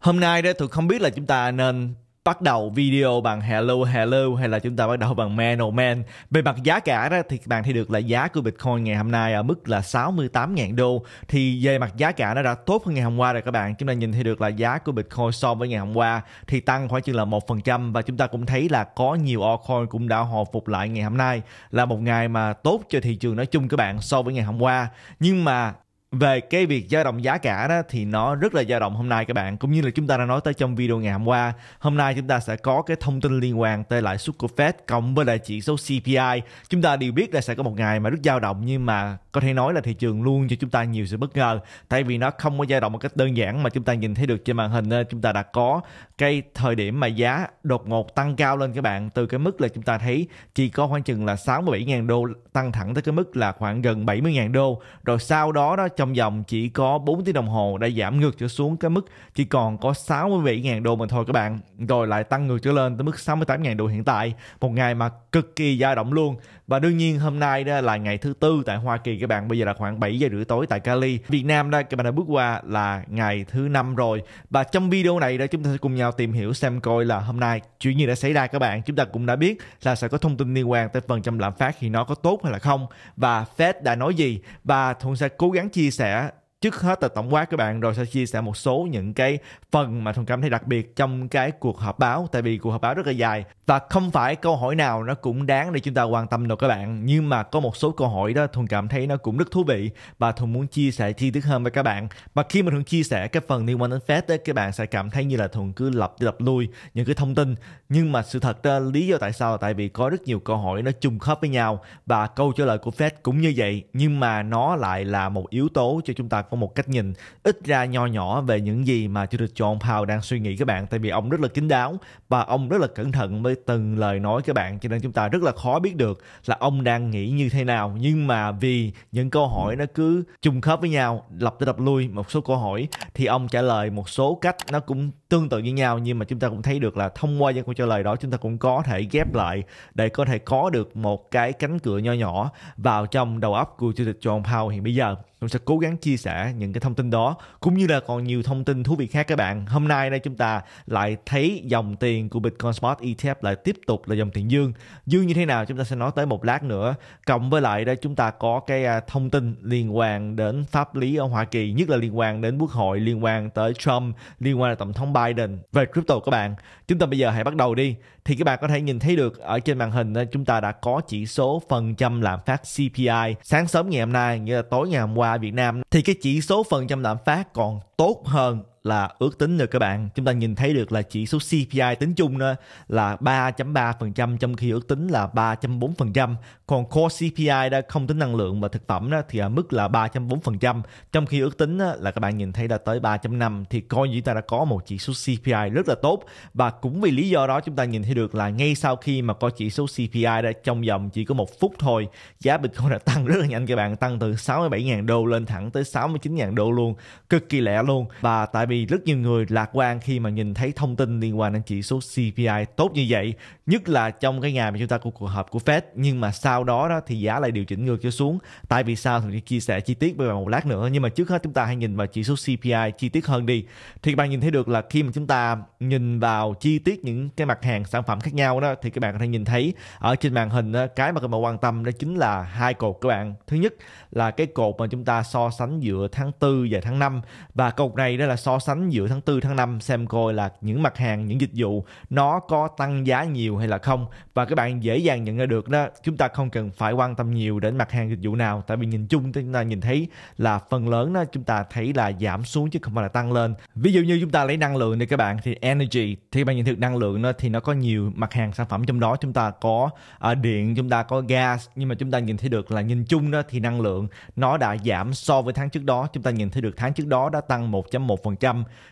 Hôm nay đó tôi không biết là chúng ta nên bắt đầu video bằng hello hello hay là chúng ta bắt đầu bằng man oh man về mặt giá cả đó thì bạn thấy được là giá của bitcoin ngày hôm nay ở mức là 68.000 đô thì về mặt giá cả nó đã tốt hơn ngày hôm qua rồi các bạn chúng ta nhìn thấy được là giá của bitcoin so với ngày hôm qua thì tăng khoảng chừng là một phần trăm và chúng ta cũng thấy là có nhiều altcoin cũng đã hồi phục lại ngày hôm nay là một ngày mà tốt cho thị trường nói chung các bạn so với ngày hôm qua nhưng mà về cái việc dao động giá cả đó thì nó rất là dao động hôm nay các bạn cũng như là chúng ta đã nói tới trong video ngày hôm qua hôm nay chúng ta sẽ có cái thông tin liên quan tới lãi suất của Fed cộng với lại chỉ số CPI chúng ta đều biết là sẽ có một ngày mà rất dao động nhưng mà có thể nói là thị trường luôn cho chúng ta nhiều sự bất ngờ tại vì nó không có dao động một cách đơn giản mà chúng ta nhìn thấy được trên màn hình nên chúng ta đã có cái thời điểm mà giá đột ngột tăng cao lên các bạn từ cái mức là chúng ta thấy chỉ có khoảng chừng là 67.000 đô tăng thẳng tới cái mức là khoảng gần 70.000 đô rồi sau đó đó trong vòng chỉ có 4 tiếng đồng hồ đã giảm ngược trở xuống cái mức chỉ còn có 67.000 đô mà thôi các bạn rồi lại tăng ngược trở lên tới mức 68.000 đô hiện tại một ngày mà cực kỳ dao động luôn và đương nhiên hôm nay đó là ngày thứ tư tại Hoa Kỳ các bạn bây giờ là khoảng 7 giờ rưỡi tối tại Cali Việt Nam đó các bạn đã bước qua là ngày thứ năm rồi và trong video này đó chúng ta sẽ cùng nhau tìm hiểu xem coi là hôm nay chuyện gì đã xảy ra các bạn chúng ta cũng đã biết là sẽ có thông tin liên quan tới phần trăm lạm phát thì nó có tốt hay là không và Fed đã nói gì và Thuận sẽ cố gắng chia sẻ trước hết là tổng quát các bạn rồi sẽ chia sẻ một số những cái phần mà thuần cảm thấy đặc biệt trong cái cuộc họp báo tại vì cuộc họp báo rất là dài và không phải câu hỏi nào nó cũng đáng để chúng ta quan tâm đâu các bạn nhưng mà có một số câu hỏi đó thuần cảm thấy nó cũng rất thú vị và thuần muốn chia sẻ chi tiết hơn với các bạn và khi mà thuần chia sẻ cái phần liên quan đến fed ấy, các bạn sẽ cảm thấy như là thuần cứ lập đi lập lui những cái thông tin nhưng mà sự thật đó, lý do tại sao là tại vì có rất nhiều câu hỏi nó trùng khớp với nhau và câu trả lời của fed cũng như vậy nhưng mà nó lại là một yếu tố cho chúng ta có một cách nhìn ít ra nho nhỏ về những gì mà chủ tịch John Powell đang suy nghĩ các bạn tại vì ông rất là kín đáo và ông rất là cẩn thận với từng lời nói các bạn cho nên chúng ta rất là khó biết được là ông đang nghĩ như thế nào nhưng mà vì những câu hỏi nó cứ trùng khớp với nhau lặp tới lặp lui một số câu hỏi thì ông trả lời một số cách nó cũng tương tự như nhau nhưng mà chúng ta cũng thấy được là thông qua những câu trả lời đó chúng ta cũng có thể ghép lại để có thể có được một cái cánh cửa nho nhỏ vào trong đầu óc của chủ tịch John Powell hiện bây giờ Tôi sẽ cố gắng chia sẻ những cái thông tin đó cũng như là còn nhiều thông tin thú vị khác các bạn. Hôm nay đây chúng ta lại thấy dòng tiền của Bitcoin Spot ETF lại tiếp tục là dòng tiền dương. Dương như thế nào chúng ta sẽ nói tới một lát nữa. Cộng với lại đây chúng ta có cái à, thông tin liên quan đến pháp lý ở Hoa Kỳ, nhất là liên quan đến quốc hội, liên quan tới Trump, liên quan là tổng thống Biden về crypto các bạn. Chúng ta bây giờ hãy bắt đầu đi thì các bạn có thể nhìn thấy được ở trên màn hình chúng ta đã có chỉ số phần trăm lạm phát CPI sáng sớm ngày hôm nay nghĩa là tối ngày hôm qua Việt Nam thì cái chỉ số phần trăm lạm phát còn tốt hơn là ước tính rồi các bạn. Chúng ta nhìn thấy được là chỉ số CPI tính chung đó là 3.3% trong khi ước tính là 3.4%. Còn core CPI đã không tính năng lượng và thực phẩm đó thì ở mức là 3.4%. Trong khi ước tính đó, là các bạn nhìn thấy là tới 3.5 thì coi như ta đã có một chỉ số CPI rất là tốt và cũng vì lý do đó chúng ta nhìn thấy được là ngay sau khi mà có chỉ số CPI đã trong vòng chỉ có một phút thôi giá Bitcoin đã tăng rất là nhanh các bạn tăng từ 67.000 đô lên thẳng tới 69.000 đô luôn cực kỳ lẹ luôn và tại vì rất nhiều người lạc quan khi mà nhìn thấy thông tin liên quan đến chỉ số CPI tốt như vậy nhất là trong cái ngày mà chúng ta có cuộc họp của Fed nhưng mà sau đó đó thì giá lại điều chỉnh ngược cho xuống tại vì sao thì chia sẻ chi tiết vào một lát nữa nhưng mà trước hết chúng ta hãy nhìn vào chỉ số CPI chi tiết hơn đi thì các bạn nhìn thấy được là khi mà chúng ta nhìn vào chi tiết những cái mặt hàng sản phẩm khác nhau đó thì các bạn có thể nhìn thấy ở trên màn hình đó, cái mà các bạn quan tâm đó chính là hai cột các bạn thứ nhất là cái cột mà chúng ta so sánh giữa tháng 4 và tháng 5 và cột này đó là so sánh giữa tháng 4 tháng 5 xem coi là những mặt hàng những dịch vụ nó có tăng giá nhiều hay là không và các bạn dễ dàng nhận ra được đó chúng ta không cần phải quan tâm nhiều đến mặt hàng dịch vụ nào tại vì nhìn chung chúng ta nhìn thấy là phần lớn đó chúng ta thấy là giảm xuống chứ không phải là tăng lên ví dụ như chúng ta lấy năng lượng thì các bạn thì energy thì các bạn nhìn thực năng lượng đó thì nó có nhiều mặt hàng sản phẩm trong đó chúng ta có à, điện chúng ta có gas nhưng mà chúng ta nhìn thấy được là nhìn chung đó thì năng lượng nó đã giảm so với tháng trước đó chúng ta nhìn thấy được tháng trước đó đã tăng 1.1%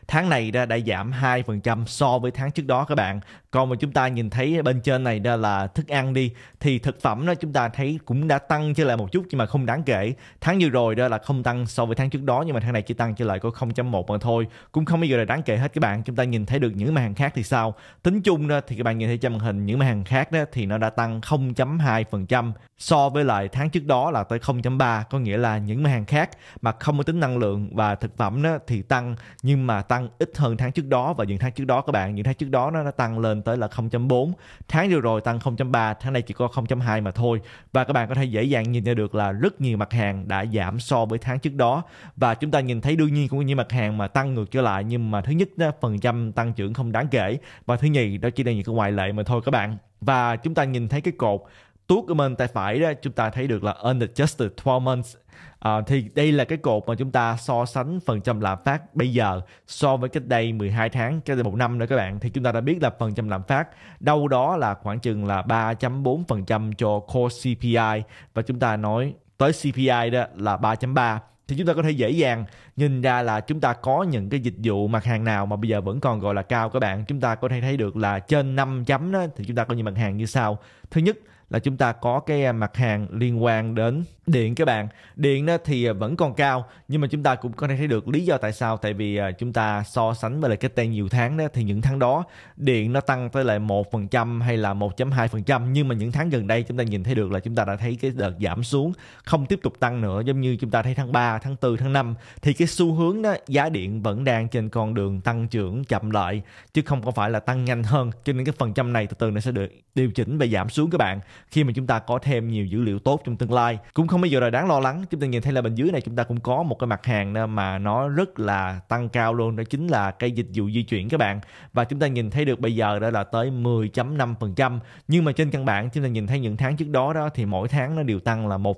tháng này đã, đã giảm 2% so với tháng trước đó các bạn còn mà chúng ta nhìn thấy bên trên này đó là thức ăn đi thì thực phẩm đó chúng ta thấy cũng đã tăng trở lại một chút nhưng mà không đáng kể tháng vừa rồi đó là không tăng so với tháng trước đó nhưng mà tháng này chỉ tăng trở lại có 0.1 mà thôi cũng không bao giờ là đáng kể hết các bạn chúng ta nhìn thấy được những mặt hàng khác thì sao tính chung đó thì các bạn nhìn thấy trên màn hình những mặt hàng khác đó thì nó đã tăng 0.2 so với lại tháng trước đó là tới 0.3 có nghĩa là những mặt hàng khác mà không có tính năng lượng và thực phẩm đó thì tăng nhưng mà tăng ít hơn tháng trước đó và những tháng trước đó các bạn những tháng trước đó nó, nó tăng lên lên tới là 0.4 tháng vừa rồi tăng 0.3 tháng này chỉ có 0.2 mà thôi và các bạn có thể dễ dàng nhìn ra được là rất nhiều mặt hàng đã giảm so với tháng trước đó và chúng ta nhìn thấy đương nhiên cũng như mặt hàng mà tăng ngược trở lại nhưng mà thứ nhất đó, phần trăm tăng trưởng không đáng kể và thứ nhì đó chỉ là những cái ngoại lệ mà thôi các bạn và chúng ta nhìn thấy cái cột tuốt ở bên tay phải đó chúng ta thấy được là unadjusted 12 months À, thì đây là cái cột mà chúng ta so sánh phần trăm lạm phát bây giờ so với cách đây 12 tháng, cách đây một năm nữa các bạn thì chúng ta đã biết là phần trăm lạm phát đâu đó là khoảng chừng là 3.4% cho core CPI và chúng ta nói tới CPI đó là 3.3 thì chúng ta có thể dễ dàng nhìn ra là chúng ta có những cái dịch vụ mặt hàng nào mà bây giờ vẫn còn gọi là cao các bạn chúng ta có thể thấy được là trên 5 chấm đó thì chúng ta có những mặt hàng như sau thứ nhất là chúng ta có cái à, mặt hàng liên quan đến điện các bạn điện thì à, vẫn còn cao nhưng mà chúng ta cũng có thể thấy được lý do tại sao tại vì à, chúng ta so sánh với lại cái tên nhiều tháng đó thì những tháng đó điện nó tăng tới lại một phần trăm hay là 1.2% nhưng mà những tháng gần đây chúng ta nhìn thấy được là chúng ta đã thấy cái đợt giảm xuống không tiếp tục tăng nữa giống như chúng ta thấy tháng 3, tháng 4, tháng 5 thì cái xu hướng đó giá điện vẫn đang trên con đường tăng trưởng chậm lại chứ không có phải là tăng nhanh hơn cho nên cái phần trăm này từ từ nó sẽ được điều chỉnh và giảm xuống các bạn khi mà chúng ta có thêm nhiều dữ liệu tốt trong tương lai cũng không bao giờ là đáng lo lắng chúng ta nhìn thấy là bên dưới này chúng ta cũng có một cái mặt hàng mà nó rất là tăng cao luôn đó chính là cái dịch vụ di chuyển các bạn và chúng ta nhìn thấy được bây giờ đó là tới 10.5% nhưng mà trên căn bản chúng ta nhìn thấy những tháng trước đó đó thì mỗi tháng nó đều tăng là 1%,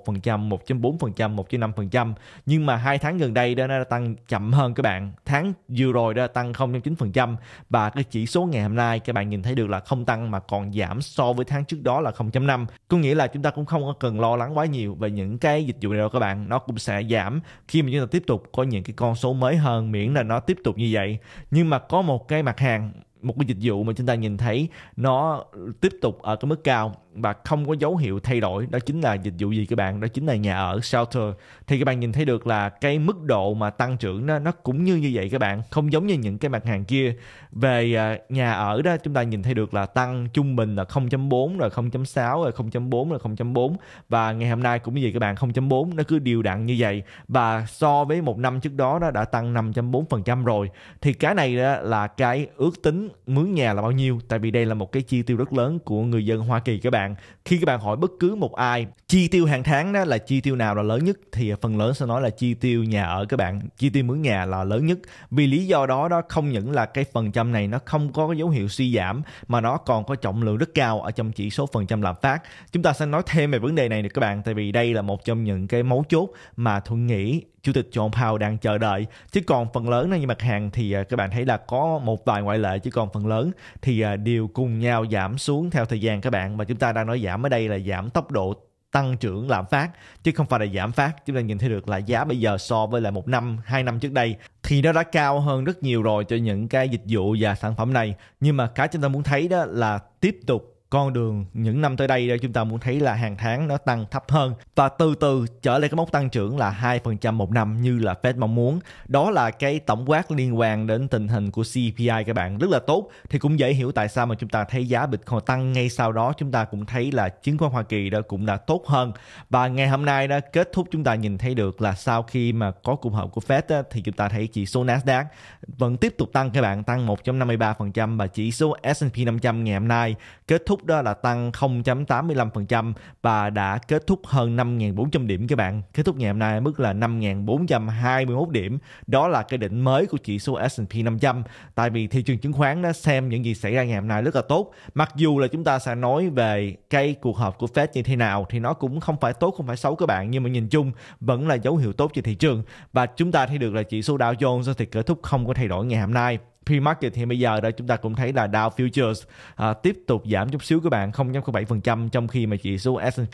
1.4%, 1.5% nhưng mà hai tháng gần đây đó nó tăng chậm hơn các bạn tháng vừa rồi đó tăng 0.9% và cái chỉ số ngày hôm nay các bạn nhìn thấy được là không tăng mà còn giảm so với tháng trước đó là 0.5 năm có nghĩa là chúng ta cũng không cần lo lắng quá nhiều về những cái dịch vụ này đâu các bạn nó cũng sẽ giảm khi mà chúng ta tiếp tục có những cái con số mới hơn miễn là nó tiếp tục như vậy nhưng mà có một cái mặt hàng một cái dịch vụ mà chúng ta nhìn thấy nó tiếp tục ở cái mức cao và không có dấu hiệu thay đổi đó chính là dịch vụ gì các bạn đó chính là nhà ở shelter thì các bạn nhìn thấy được là cái mức độ mà tăng trưởng nó nó cũng như như vậy các bạn không giống như những cái mặt hàng kia về à, nhà ở đó chúng ta nhìn thấy được là tăng trung bình là 0.4 rồi 0.6 rồi 0.4 rồi 0.4 và ngày hôm nay cũng như vậy các bạn 0.4 nó cứ điều đặn như vậy và so với một năm trước đó nó đã tăng 5.4% rồi thì cái này đó là cái ước tính mướn nhà là bao nhiêu tại vì đây là một cái chi tiêu rất lớn của người dân Hoa Kỳ các bạn bạn khi các bạn hỏi bất cứ một ai chi tiêu hàng tháng đó là chi tiêu nào là lớn nhất thì phần lớn sẽ nói là chi tiêu nhà ở các bạn chi tiêu mướn nhà là lớn nhất vì lý do đó đó không những là cái phần trăm này nó không có dấu hiệu suy giảm mà nó còn có trọng lượng rất cao ở trong chỉ số phần trăm lạm phát chúng ta sẽ nói thêm về vấn đề này được các bạn tại vì đây là một trong những cái mấu chốt mà thuận nghĩ chủ tịch John Powell đang chờ đợi chứ còn phần lớn như mặt hàng thì à, các bạn thấy là có một vài ngoại lệ chứ còn phần lớn thì à, đều cùng nhau giảm xuống theo thời gian các bạn mà chúng ta đang nói giảm ở đây là giảm tốc độ tăng trưởng lạm phát chứ không phải là giảm phát chúng ta nhìn thấy được là giá bây giờ so với lại một năm hai năm trước đây thì nó đã cao hơn rất nhiều rồi cho những cái dịch vụ và sản phẩm này nhưng mà cái chúng ta muốn thấy đó là tiếp tục con đường những năm tới đây chúng ta muốn thấy là hàng tháng nó tăng thấp hơn và từ từ trở lại cái mốc tăng trưởng là 2% một năm như là Fed mong muốn. Đó là cái tổng quát liên quan đến tình hình của CPI các bạn rất là tốt thì cũng dễ hiểu tại sao mà chúng ta thấy giá Bitcoin tăng ngay sau đó chúng ta cũng thấy là chứng khoán Hoa Kỳ đó cũng đã tốt hơn và ngày hôm nay đó kết thúc chúng ta nhìn thấy được là sau khi mà có cuộc họp của Fed đó, thì chúng ta thấy chỉ số Nasdaq vẫn tiếp tục tăng các bạn tăng 1.53% và chỉ số S&P 500 ngày hôm nay kết thúc lúc đó là tăng 0.85% và đã kết thúc hơn 5.400 điểm các bạn. Kết thúc ngày hôm nay mức là 5.421 điểm. Đó là cái đỉnh mới của chỉ số S&P 500. Tại vì thị trường chứng khoán đã xem những gì xảy ra ngày hôm nay rất là tốt. Mặc dù là chúng ta sẽ nói về cây cuộc họp của Fed như thế nào thì nó cũng không phải tốt không phải xấu các bạn nhưng mà nhìn chung vẫn là dấu hiệu tốt cho thị trường và chúng ta thấy được là chỉ số Dow Jones thì kết thúc không có thay đổi ngày hôm nay pre-market thì bây giờ đó chúng ta cũng thấy là Dow Futures à, tiếp tục giảm chút xíu các bạn 0.07% trong khi mà chỉ số S&P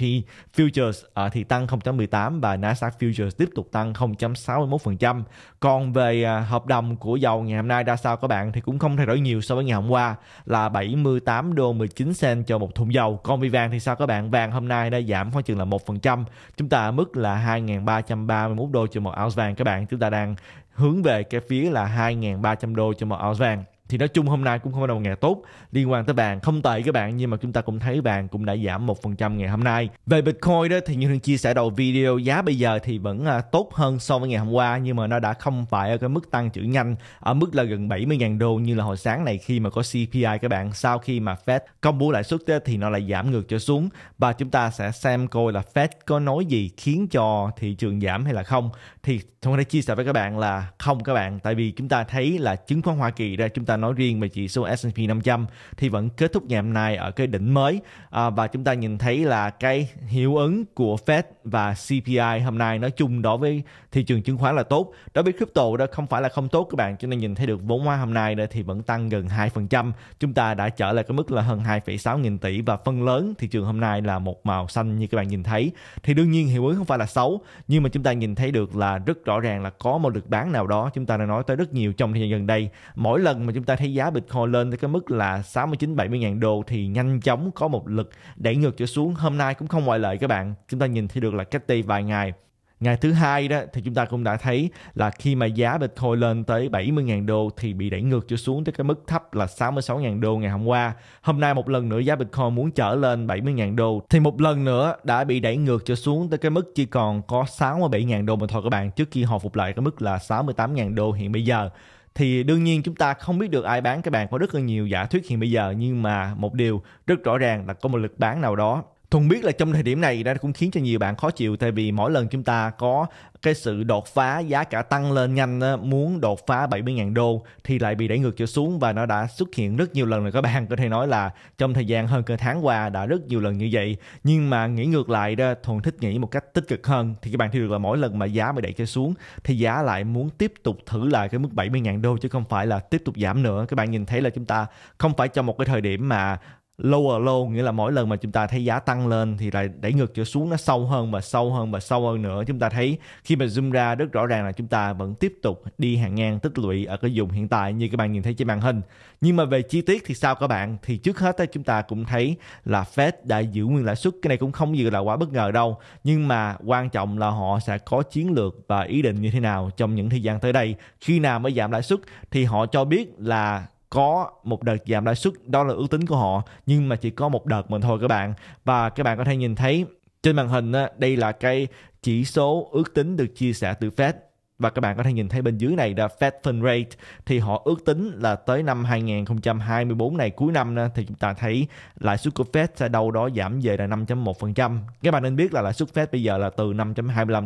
Futures à, thì tăng 0.18 và Nasdaq Futures tiếp tục tăng 0.61%. Còn về à, hợp đồng của dầu ngày hôm nay ra sao các bạn thì cũng không thay đổi nhiều so với ngày hôm qua là 78 đô 19 cent cho một thùng dầu. Còn về vàng thì sao các bạn? Vàng hôm nay đã giảm khoảng chừng là 1%. Chúng ta ở mức là 2.331 đô cho một ounce vàng các bạn. Chúng ta đang hướng về cái phía là 2.300 đô cho một ounce vàng thì nói chung hôm nay cũng không có đầu ngày tốt liên quan tới vàng không tệ các bạn nhưng mà chúng ta cũng thấy vàng cũng đã giảm một phần trăm ngày hôm nay về bitcoin đó thì như thường chia sẻ đầu video giá bây giờ thì vẫn à, tốt hơn so với ngày hôm qua nhưng mà nó đã không phải ở cái mức tăng trưởng nhanh ở mức là gần 70.000 đô như là hồi sáng này khi mà có CPI các bạn sau khi mà Fed công bố lãi suất thì nó lại giảm ngược cho xuống và chúng ta sẽ xem coi là Fed có nói gì khiến cho thị trường giảm hay là không thì thông đã chia sẻ với các bạn là không các bạn tại vì chúng ta thấy là chứng khoán Hoa Kỳ ra chúng ta nói riêng về chỉ số S&P 500 thì vẫn kết thúc ngày hôm nay ở cái đỉnh mới à, và chúng ta nhìn thấy là cái hiệu ứng của Fed và CPI hôm nay nói chung đối với thị trường chứng khoán là tốt đối với crypto đó không phải là không tốt các bạn cho nên nhìn thấy được vốn hóa hôm nay đó thì vẫn tăng gần 2% chúng ta đã trở lại cái mức là hơn 2,6 nghìn tỷ và phần lớn thị trường hôm nay là một màu xanh như các bạn nhìn thấy thì đương nhiên hiệu ứng không phải là xấu nhưng mà chúng ta nhìn thấy được là rất rõ ràng là có một lực bán nào đó chúng ta đã nói tới rất nhiều trong thời gian gần đây mỗi lần mà chúng ta thấy giá Bitcoin lên tới cái mức là 69 70 ngàn đô thì nhanh chóng có một lực đẩy ngược trở xuống hôm nay cũng không ngoại lệ các bạn chúng ta nhìn thấy được là cách đây vài ngày Ngày thứ hai đó thì chúng ta cũng đã thấy là khi mà giá Bitcoin lên tới 70.000 đô thì bị đẩy ngược trở xuống tới cái mức thấp là 66.000 đô ngày hôm qua. Hôm nay một lần nữa giá Bitcoin muốn trở lên 70.000 đô thì một lần nữa đã bị đẩy ngược trở xuống tới cái mức chỉ còn có 67.000 đô mà thôi các bạn trước khi hồi phục lại cái mức là 68.000 đô hiện bây giờ thì đương nhiên chúng ta không biết được ai bán các bạn có rất là nhiều giả thuyết hiện bây giờ nhưng mà một điều rất rõ ràng là có một lực bán nào đó Thuần biết là trong thời điểm này đã cũng khiến cho nhiều bạn khó chịu tại vì mỗi lần chúng ta có cái sự đột phá giá cả tăng lên nhanh muốn đột phá 70.000 đô thì lại bị đẩy ngược trở xuống và nó đã xuất hiện rất nhiều lần rồi các bạn có thể nói là trong thời gian hơn cả tháng qua đã rất nhiều lần như vậy nhưng mà nghĩ ngược lại đó Thuần thích nghĩ một cách tích cực hơn thì các bạn thấy được là mỗi lần mà giá bị đẩy trở xuống thì giá lại muốn tiếp tục thử lại cái mức 70.000 đô chứ không phải là tiếp tục giảm nữa các bạn nhìn thấy là chúng ta không phải trong một cái thời điểm mà lower low nghĩa là mỗi lần mà chúng ta thấy giá tăng lên thì lại đẩy ngược trở xuống nó sâu hơn và sâu hơn và sâu hơn nữa chúng ta thấy khi mà zoom ra rất rõ ràng là chúng ta vẫn tiếp tục đi hàng ngang tích lũy ở cái vùng hiện tại như các bạn nhìn thấy trên màn hình nhưng mà về chi tiết thì sao các bạn thì trước hết chúng ta cũng thấy là Fed đã giữ nguyên lãi suất cái này cũng không gì là quá bất ngờ đâu nhưng mà quan trọng là họ sẽ có chiến lược và ý định như thế nào trong những thời gian tới đây khi nào mới giảm lãi suất thì họ cho biết là có một đợt giảm lãi suất đó là ước tính của họ nhưng mà chỉ có một đợt mà thôi các bạn và các bạn có thể nhìn thấy trên màn hình á, đây là cái chỉ số ước tính được chia sẻ từ Fed và các bạn có thể nhìn thấy bên dưới này là Fed Fund Rate thì họ ước tính là tới năm 2024 này cuối năm thì chúng ta thấy lãi suất của Fed sẽ đâu đó giảm về là 5.1%. Các bạn nên biết là lãi suất Fed bây giờ là từ 5.25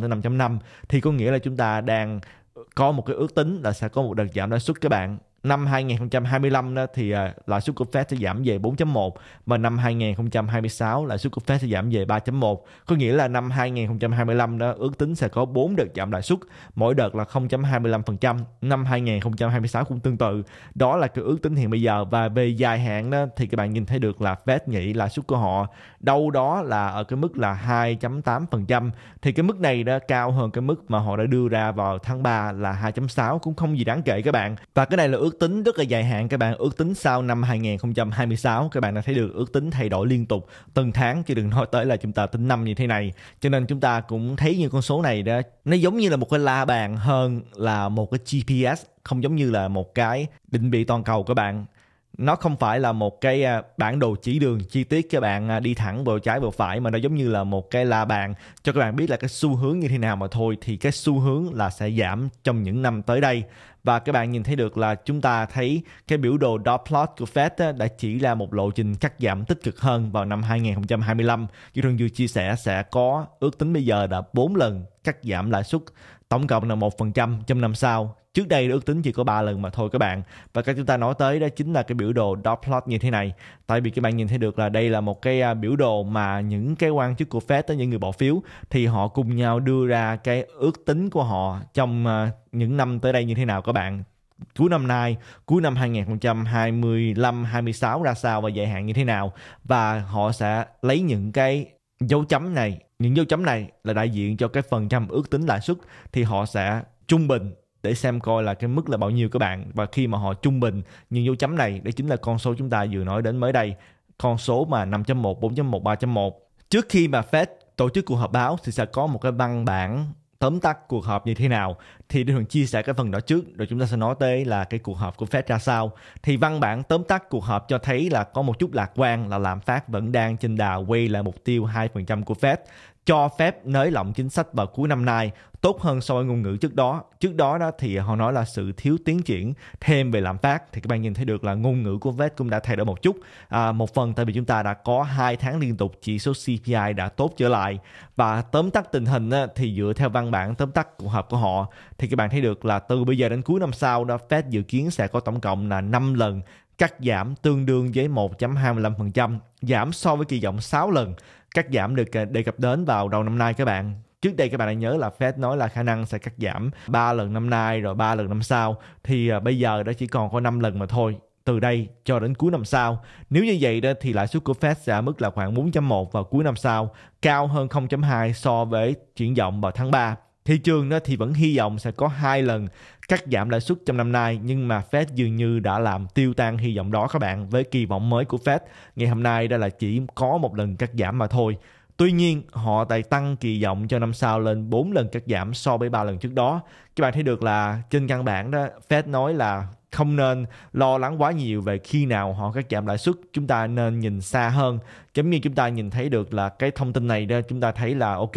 tới 5.5 thì có nghĩa là chúng ta đang có một cái ước tính là sẽ có một đợt giảm lãi suất các bạn năm 2025 đó thì à, lãi suất của Fed sẽ giảm về 4.1 mà năm 2026 lãi suất của Fed sẽ giảm về 3.1 có nghĩa là năm 2025 đó ước tính sẽ có 4 đợt giảm lãi suất mỗi đợt là 0.25% năm 2026 cũng tương tự đó là cái ước tính hiện bây giờ và về dài hạn đó thì các bạn nhìn thấy được là Fed nghĩ lãi suất của họ đâu đó là ở cái mức là 2.8% thì cái mức này đó cao hơn cái mức mà họ đã đưa ra vào tháng 3 là 2.6 cũng không gì đáng kể các bạn và cái này là ước ước tính rất là dài hạn các bạn ước tính sau năm 2026 các bạn đã thấy được ước tính thay đổi liên tục từng tháng chứ đừng nói tới là chúng ta tính năm như thế này cho nên chúng ta cũng thấy như con số này đó nó giống như là một cái la bàn hơn là một cái GPS không giống như là một cái định vị toàn cầu các bạn nó không phải là một cái à, bản đồ chỉ đường chi tiết các bạn à, đi thẳng vào trái vào phải mà nó giống như là một cái la bàn cho các bạn biết là cái xu hướng như thế nào mà thôi thì cái xu hướng là sẽ giảm trong những năm tới đây và các bạn nhìn thấy được là chúng ta thấy cái biểu đồ dot plot của Fed đã chỉ ra một lộ trình cắt giảm tích cực hơn vào năm 2025. Như Thường Dư chia sẻ sẽ có ước tính bây giờ đã 4 lần cắt giảm lãi suất tổng cộng là một phần trăm trong năm sau trước đây ước tính chỉ có 3 lần mà thôi các bạn và cái chúng ta nói tới đó chính là cái biểu đồ dot plot như thế này tại vì các bạn nhìn thấy được là đây là một cái à, biểu đồ mà những cái quan chức của Fed tới những người bỏ phiếu thì họ cùng nhau đưa ra cái ước tính của họ trong à, những năm tới đây như thế nào các bạn cuối năm nay, cuối năm 2025 26 ra sao và dài hạn như thế nào và họ sẽ lấy những cái dấu chấm này những dấu chấm này là đại diện cho cái phần trăm ước tính lãi suất thì họ sẽ trung bình để xem coi là cái mức là bao nhiêu các bạn và khi mà họ trung bình những dấu chấm này đấy chính là con số chúng ta vừa nói đến mới đây con số mà 5.1, 4.1, 3.1 trước khi mà Fed tổ chức cuộc họp báo thì sẽ có một cái văn bản tóm tắt cuộc họp như thế nào thì Đức thường chia sẻ cái phần đó trước rồi chúng ta sẽ nói tới là cái cuộc họp của Fed ra sao thì văn bản tóm tắt cuộc họp cho thấy là có một chút lạc quan là lạm phát vẫn đang trên đà quay lại mục tiêu 2% của Fed cho phép nới lỏng chính sách vào cuối năm nay tốt hơn so với ngôn ngữ trước đó trước đó đó thì họ nói là sự thiếu tiến triển thêm về lạm phát thì các bạn nhìn thấy được là ngôn ngữ của Fed cũng đã thay đổi một chút à, một phần tại vì chúng ta đã có hai tháng liên tục chỉ số CPI đã tốt trở lại và tóm tắt tình hình á, thì dựa theo văn bản tóm tắt của họp của họ thì các bạn thấy được là từ bây giờ đến cuối năm sau đó Fed dự kiến sẽ có tổng cộng là 5 lần cắt giảm tương đương với 1.25% giảm so với kỳ vọng 6 lần cắt giảm được à, đề cập đến vào đầu năm nay các bạn trước đây các bạn đã nhớ là Fed nói là khả năng sẽ cắt giảm 3 lần năm nay rồi 3 lần năm sau thì à, bây giờ đã chỉ còn có 5 lần mà thôi từ đây cho đến cuối năm sau. Nếu như vậy đó thì lãi suất của Fed sẽ ở mức là khoảng 4.1 vào cuối năm sau, cao hơn 0.2 so với chuyển vọng vào tháng 3 thị trường đó thì vẫn hy vọng sẽ có hai lần cắt giảm lãi suất trong năm nay nhưng mà Fed dường như đã làm tiêu tan hy vọng đó các bạn với kỳ vọng mới của Fed ngày hôm nay đó là chỉ có một lần cắt giảm mà thôi Tuy nhiên, họ lại tăng kỳ vọng cho năm sau lên 4 lần cắt giảm so với ba lần trước đó. Các bạn thấy được là trên căn bản đó, Fed nói là không nên lo lắng quá nhiều về khi nào họ cắt giảm lãi suất chúng ta nên nhìn xa hơn giống như chúng ta nhìn thấy được là cái thông tin này đó chúng ta thấy là ok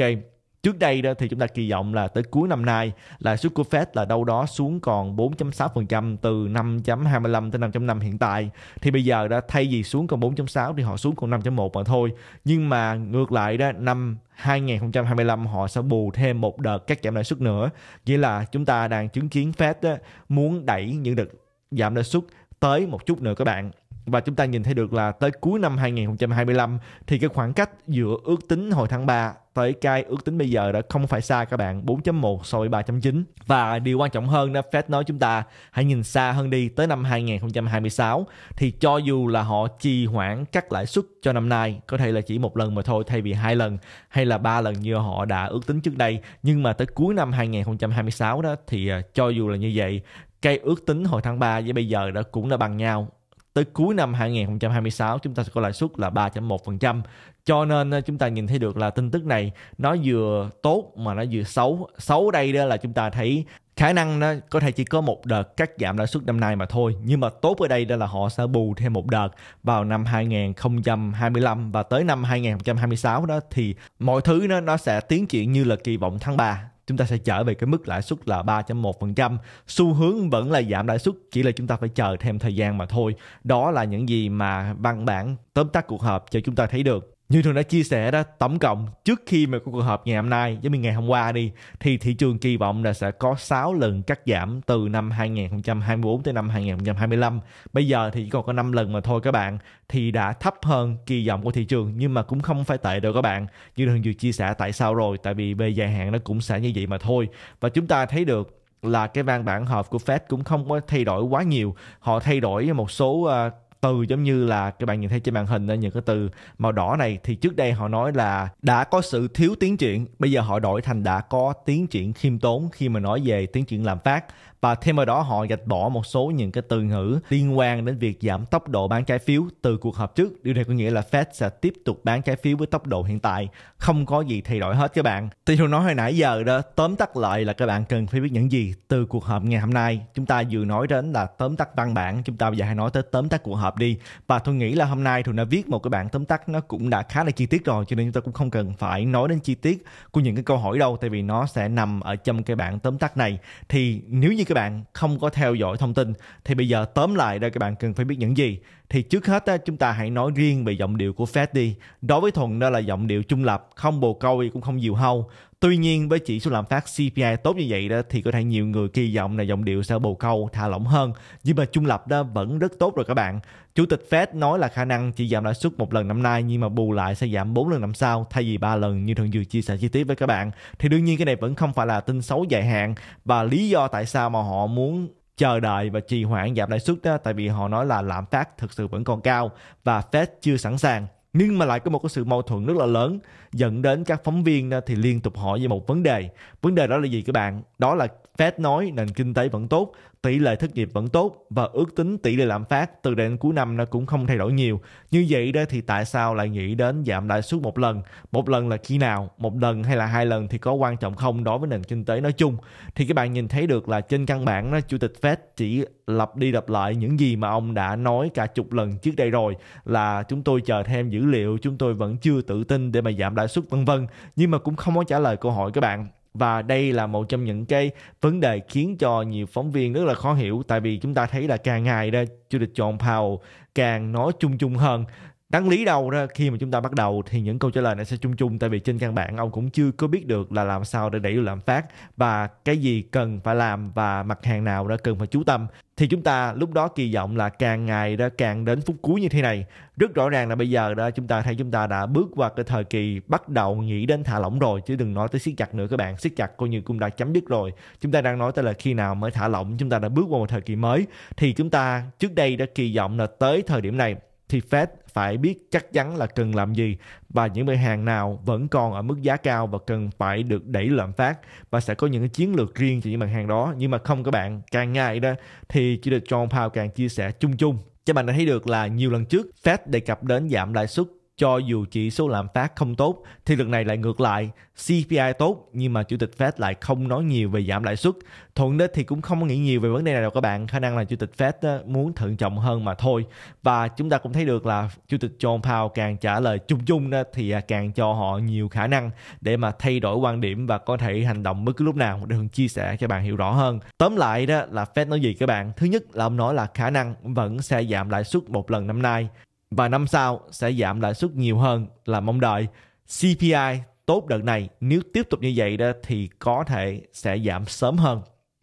Trước đây đó thì chúng ta kỳ vọng là tới cuối năm nay lãi suất của Fed là đâu đó xuống còn 4.6% từ 5.25 tới 5.5 hiện tại. Thì bây giờ đã thay vì xuống còn 4.6 thì họ xuống còn 5.1 mà thôi. Nhưng mà ngược lại đó năm 2025 họ sẽ bù thêm một đợt các giảm lãi suất nữa. Nghĩa là chúng ta đang chứng kiến Fed đó, muốn đẩy những đợt giảm lãi suất tới một chút nữa các bạn và chúng ta nhìn thấy được là tới cuối năm 2025 thì cái khoảng cách giữa ước tính hồi tháng 3 tới cái ước tính bây giờ đã không phải xa các bạn 4.1 so với 3.9 và điều quan trọng hơn đó Fed nói chúng ta hãy nhìn xa hơn đi tới năm 2026 thì cho dù là họ trì hoãn cắt lãi suất cho năm nay có thể là chỉ một lần mà thôi thay vì hai lần hay là ba lần như họ đã ước tính trước đây nhưng mà tới cuối năm 2026 đó thì à, cho dù là như vậy cái ước tính hồi tháng 3 với bây giờ đó cũng đã bằng nhau tới cuối năm 2026 chúng ta sẽ có lãi suất là 3.1%. Cho nên ờ, chúng ta nhìn thấy được là tin tức này nó vừa tốt mà nó vừa xấu. Xấu đây đó là chúng ta thấy khả năng nó có thể chỉ có một đợt cắt giảm lãi suất năm nay mà thôi nhưng mà tốt ở đây đó là họ sẽ bù thêm một đợt vào năm 2025 và tới năm 2026 đó thì mọi thứ nó nó sẽ tiến triển như là kỳ vọng tháng 3 chúng ta sẽ trở về cái mức lãi suất là 3.1%. Xu hướng vẫn là giảm lãi suất, chỉ là chúng ta phải chờ thêm thời gian mà thôi. Đó là những gì mà văn bản tóm tắt cuộc họp cho chúng ta thấy được như thường đã chia sẻ đó tổng cộng trước khi mà có cuộc họp ngày hôm nay giống như ngày hôm qua đi thì thị trường kỳ vọng là sẽ có 6 lần cắt giảm từ năm 2024 tới năm 2025 bây giờ thì chỉ còn có 5 lần mà thôi các bạn thì đã thấp hơn kỳ vọng của thị trường nhưng mà cũng không phải tệ đâu các bạn như thường vừa chia sẻ tại sao rồi tại vì về dài hạn nó cũng sẽ như vậy mà thôi và chúng ta thấy được là cái văn bản họp của Fed cũng không có thay đổi quá nhiều. Họ thay đổi một số uh, từ giống như là các bạn nhìn thấy trên màn hình những cái từ màu đỏ này thì trước đây họ nói là đã có sự thiếu tiến triển bây giờ họ đổi thành đã có tiến triển khiêm tốn khi mà nói về tiến triển lạm phát và thêm vào đó họ gạch bỏ một số những cái từ ngữ liên quan đến việc giảm tốc độ bán trái phiếu từ cuộc họp trước điều này có nghĩa là Fed sẽ tiếp tục bán trái phiếu với tốc độ hiện tại không có gì thay đổi hết các bạn thì tôi nói hồi nãy giờ đó tóm tắt lại là các bạn cần phải biết những gì từ cuộc họp ngày hôm nay chúng ta vừa nói đến là tóm tắt văn bản chúng ta bây giờ hãy nói tới tóm tắt cuộc họp đi và tôi nghĩ là hôm nay thường đã viết một cái bản tóm tắt nó cũng đã khá là chi tiết rồi cho nên chúng ta cũng không cần phải nói đến chi tiết của những cái câu hỏi đâu tại vì nó sẽ nằm ở trong cái bản tóm tắt này thì nếu như các các bạn không có theo dõi thông tin thì bây giờ tóm lại đây các bạn cần phải biết những gì thì trước hết á, chúng ta hãy nói riêng về giọng điệu của Fed đi đối với Thuận đó là giọng điệu trung lập không bồ câu cũng không diều hâu tuy nhiên với chỉ số lạm phát CPI tốt như vậy đó thì có thể nhiều người kỳ vọng là giọng điệu sẽ bồ câu thả lỏng hơn nhưng mà trung lập đó vẫn rất tốt rồi các bạn Chủ tịch Fed nói là khả năng chỉ giảm lãi suất một lần năm nay nhưng mà bù lại sẽ giảm 4 lần năm sau thay vì 3 lần như Thường Dược chia sẻ chi tiết với các bạn. Thì đương nhiên cái này vẫn không phải là tin xấu dài hạn và lý do tại sao mà họ muốn chờ đợi và trì hoãn giảm lãi suất đó tại vì họ nói là lạm phát thực sự vẫn còn cao và Fed chưa sẵn sàng. Nhưng mà lại có một cái sự mâu thuẫn rất là lớn dẫn đến các phóng viên thì liên tục hỏi về một vấn đề. Vấn đề đó là gì các bạn? Đó là Fed nói nền kinh tế vẫn tốt tỷ lệ thất nghiệp vẫn tốt và ước tính tỷ lệ lạm phát từ đến cuối năm nó cũng không thay đổi nhiều. Như vậy đó thì tại sao lại nghĩ đến giảm lãi suất một lần? Một lần là khi nào? Một lần hay là hai lần thì có quan trọng không đối với nền kinh tế nói chung? Thì các bạn nhìn thấy được là trên căn bản đó, Chủ tịch Fed chỉ lặp đi lặp lại những gì mà ông đã nói cả chục lần trước đây rồi là chúng tôi chờ thêm dữ liệu, chúng tôi vẫn chưa tự tin để mà giảm lãi suất vân vân, nhưng mà cũng không có trả lời câu hỏi các bạn và đây là một trong những cái vấn đề khiến cho nhiều phóng viên rất là khó hiểu tại vì chúng ta thấy là càng ngày ra chủ tịch John Powell càng nói chung chung hơn đáng lý đâu ra khi mà chúng ta bắt đầu thì những câu trả lời này sẽ chung chung tại vì trên căn bản ông cũng chưa có biết được là làm sao để đẩy lạm phát và cái gì cần phải làm và mặt hàng nào đã cần phải chú tâm thì chúng ta lúc đó kỳ vọng là càng ngày đó càng đến phút cuối như thế này rất rõ ràng là bây giờ đó chúng ta thấy chúng ta đã bước qua cái thời kỳ bắt đầu nghĩ đến thả lỏng rồi chứ đừng nói tới siết chặt nữa các bạn siết chặt coi như cũng đã chấm dứt rồi chúng ta đang nói tới là khi nào mới thả lỏng chúng ta đã bước qua một thời kỳ mới thì chúng ta trước đây đã kỳ vọng là tới thời điểm này thì Fed phải biết chắc chắn là cần làm gì và những mặt hàng nào vẫn còn ở mức giá cao và cần phải được đẩy lạm phát và sẽ có những chiến lược riêng cho những mặt hàng đó nhưng mà không các bạn càng ngày đó thì chỉ được John Powell càng chia sẻ chung chung cho bạn đã thấy được là nhiều lần trước Fed đề cập đến giảm lãi suất cho dù chỉ số lạm phát không tốt thì lần này lại ngược lại CPI tốt nhưng mà chủ tịch Fed lại không nói nhiều về giảm lãi suất thuận đó thì cũng không nghĩ nhiều về vấn đề này đâu các bạn khả năng là chủ tịch Fed muốn thận trọng hơn mà thôi và chúng ta cũng thấy được là chủ tịch John Powell càng trả lời chung chung đó thì à, càng cho họ nhiều khả năng để mà thay đổi quan điểm và có thể hành động bất cứ lúc nào để Hường chia sẻ cho bạn hiểu rõ hơn tóm lại đó là Fed nói gì các bạn thứ nhất là ông nói là khả năng vẫn sẽ giảm lãi suất một lần năm nay và năm sau sẽ giảm lãi suất nhiều hơn là mong đợi. CPI tốt đợt này nếu tiếp tục như vậy đó thì có thể sẽ giảm sớm hơn.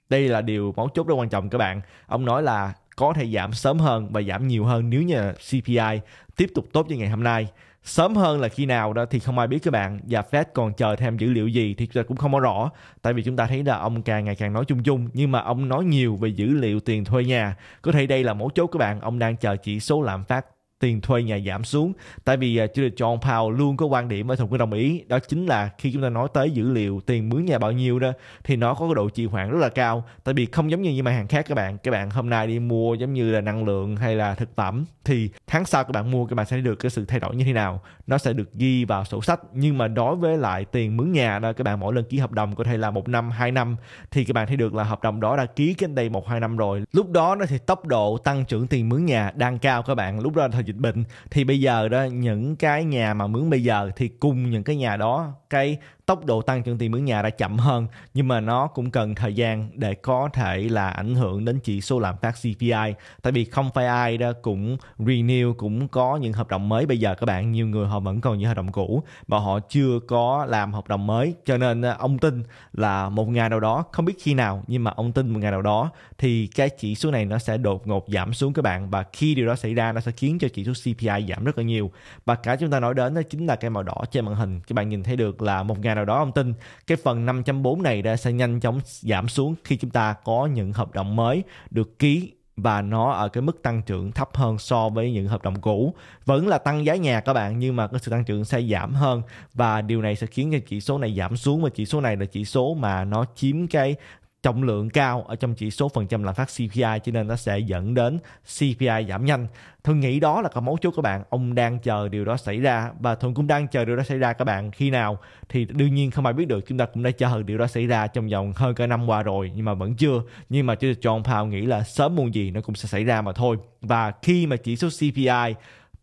Đây là điều mấu chốt rất quan trọng các bạn. Ông nói là có thể giảm sớm hơn và giảm nhiều hơn nếu như CPI tiếp tục tốt như ngày hôm nay. Sớm hơn là khi nào đó thì không ai biết các bạn và Fed còn chờ thêm dữ liệu gì thì chúng ta cũng không có rõ tại vì chúng ta thấy là ông càng ngày càng nói chung chung nhưng mà ông nói nhiều về dữ liệu tiền thuê nhà có thể đây là mấu chốt các bạn ông đang chờ chỉ số lạm phát tiền thuê nhà giảm xuống tại vì à, chủ tịch John Powell luôn có quan điểm ở thượng viện đồng ý đó chính là khi chúng ta nói tới dữ liệu tiền mướn nhà bao nhiêu đó thì nó có cái độ trì hoãn rất là cao tại vì không giống như những mặt hàng khác các bạn các bạn hôm nay đi mua giống như là năng lượng hay là thực phẩm thì tháng sau các bạn mua các bạn sẽ được cái sự thay đổi như thế nào nó sẽ được ghi vào sổ sách nhưng mà đối với lại tiền mướn nhà đó các bạn mỗi lần ký hợp đồng có thể là một năm hai năm thì các bạn thấy được là hợp đồng đó đã ký cách đây một hai năm rồi lúc đó nó thì tốc độ tăng trưởng tiền mướn nhà đang cao các bạn lúc đó là thời dịch bệnh thì bây giờ đó những cái nhà mà mướn bây giờ thì cùng những cái nhà đó cái tốc độ tăng trưởng tiền mướn nhà đã chậm hơn nhưng mà nó cũng cần thời gian để có thể là ảnh hưởng đến chỉ số lạm phát CPI tại vì không phải ai đó cũng renew cũng có những hợp đồng mới bây giờ các bạn nhiều người họ vẫn còn những hợp đồng cũ và họ chưa có làm hợp đồng mới cho nên ờ, ông tin là một ngày nào đó không biết khi nào nhưng mà ông tin một ngày nào đó thì cái chỉ số này nó sẽ đột ngột giảm xuống các bạn và khi điều đó xảy ra nó sẽ khiến cho chỉ số CPI giảm rất là nhiều và cả chúng ta nói đến đó chính là cái màu đỏ trên màn hình các bạn nhìn thấy được là một ngày nào đó ông tin cái phần 5.4 này đã sẽ nhanh chóng giảm xuống khi chúng ta có những hợp đồng mới được ký và nó ở cái mức tăng trưởng thấp hơn so với những hợp đồng cũ vẫn là tăng giá nhà các bạn nhưng mà cái sự tăng trưởng sẽ giảm hơn và điều này sẽ khiến cho chỉ số này giảm xuống và chỉ số này là chỉ số mà nó chiếm cái trọng lượng cao ở trong chỉ số phần trăm lạm phát CPI cho nên nó sẽ dẫn đến CPI giảm nhanh. Thuần nghĩ đó là cái mấu chốt các bạn, ông đang chờ điều đó xảy ra và Thuần cũng đang chờ điều đó xảy ra các bạn khi nào thì đương nhiên không ai biết được chúng ta cũng đã chờ điều đó xảy ra trong vòng hơn cả năm qua rồi nhưng mà vẫn chưa. Nhưng mà John Powell nghĩ là sớm muộn gì nó cũng sẽ xảy ra mà thôi. Và khi mà chỉ số CPI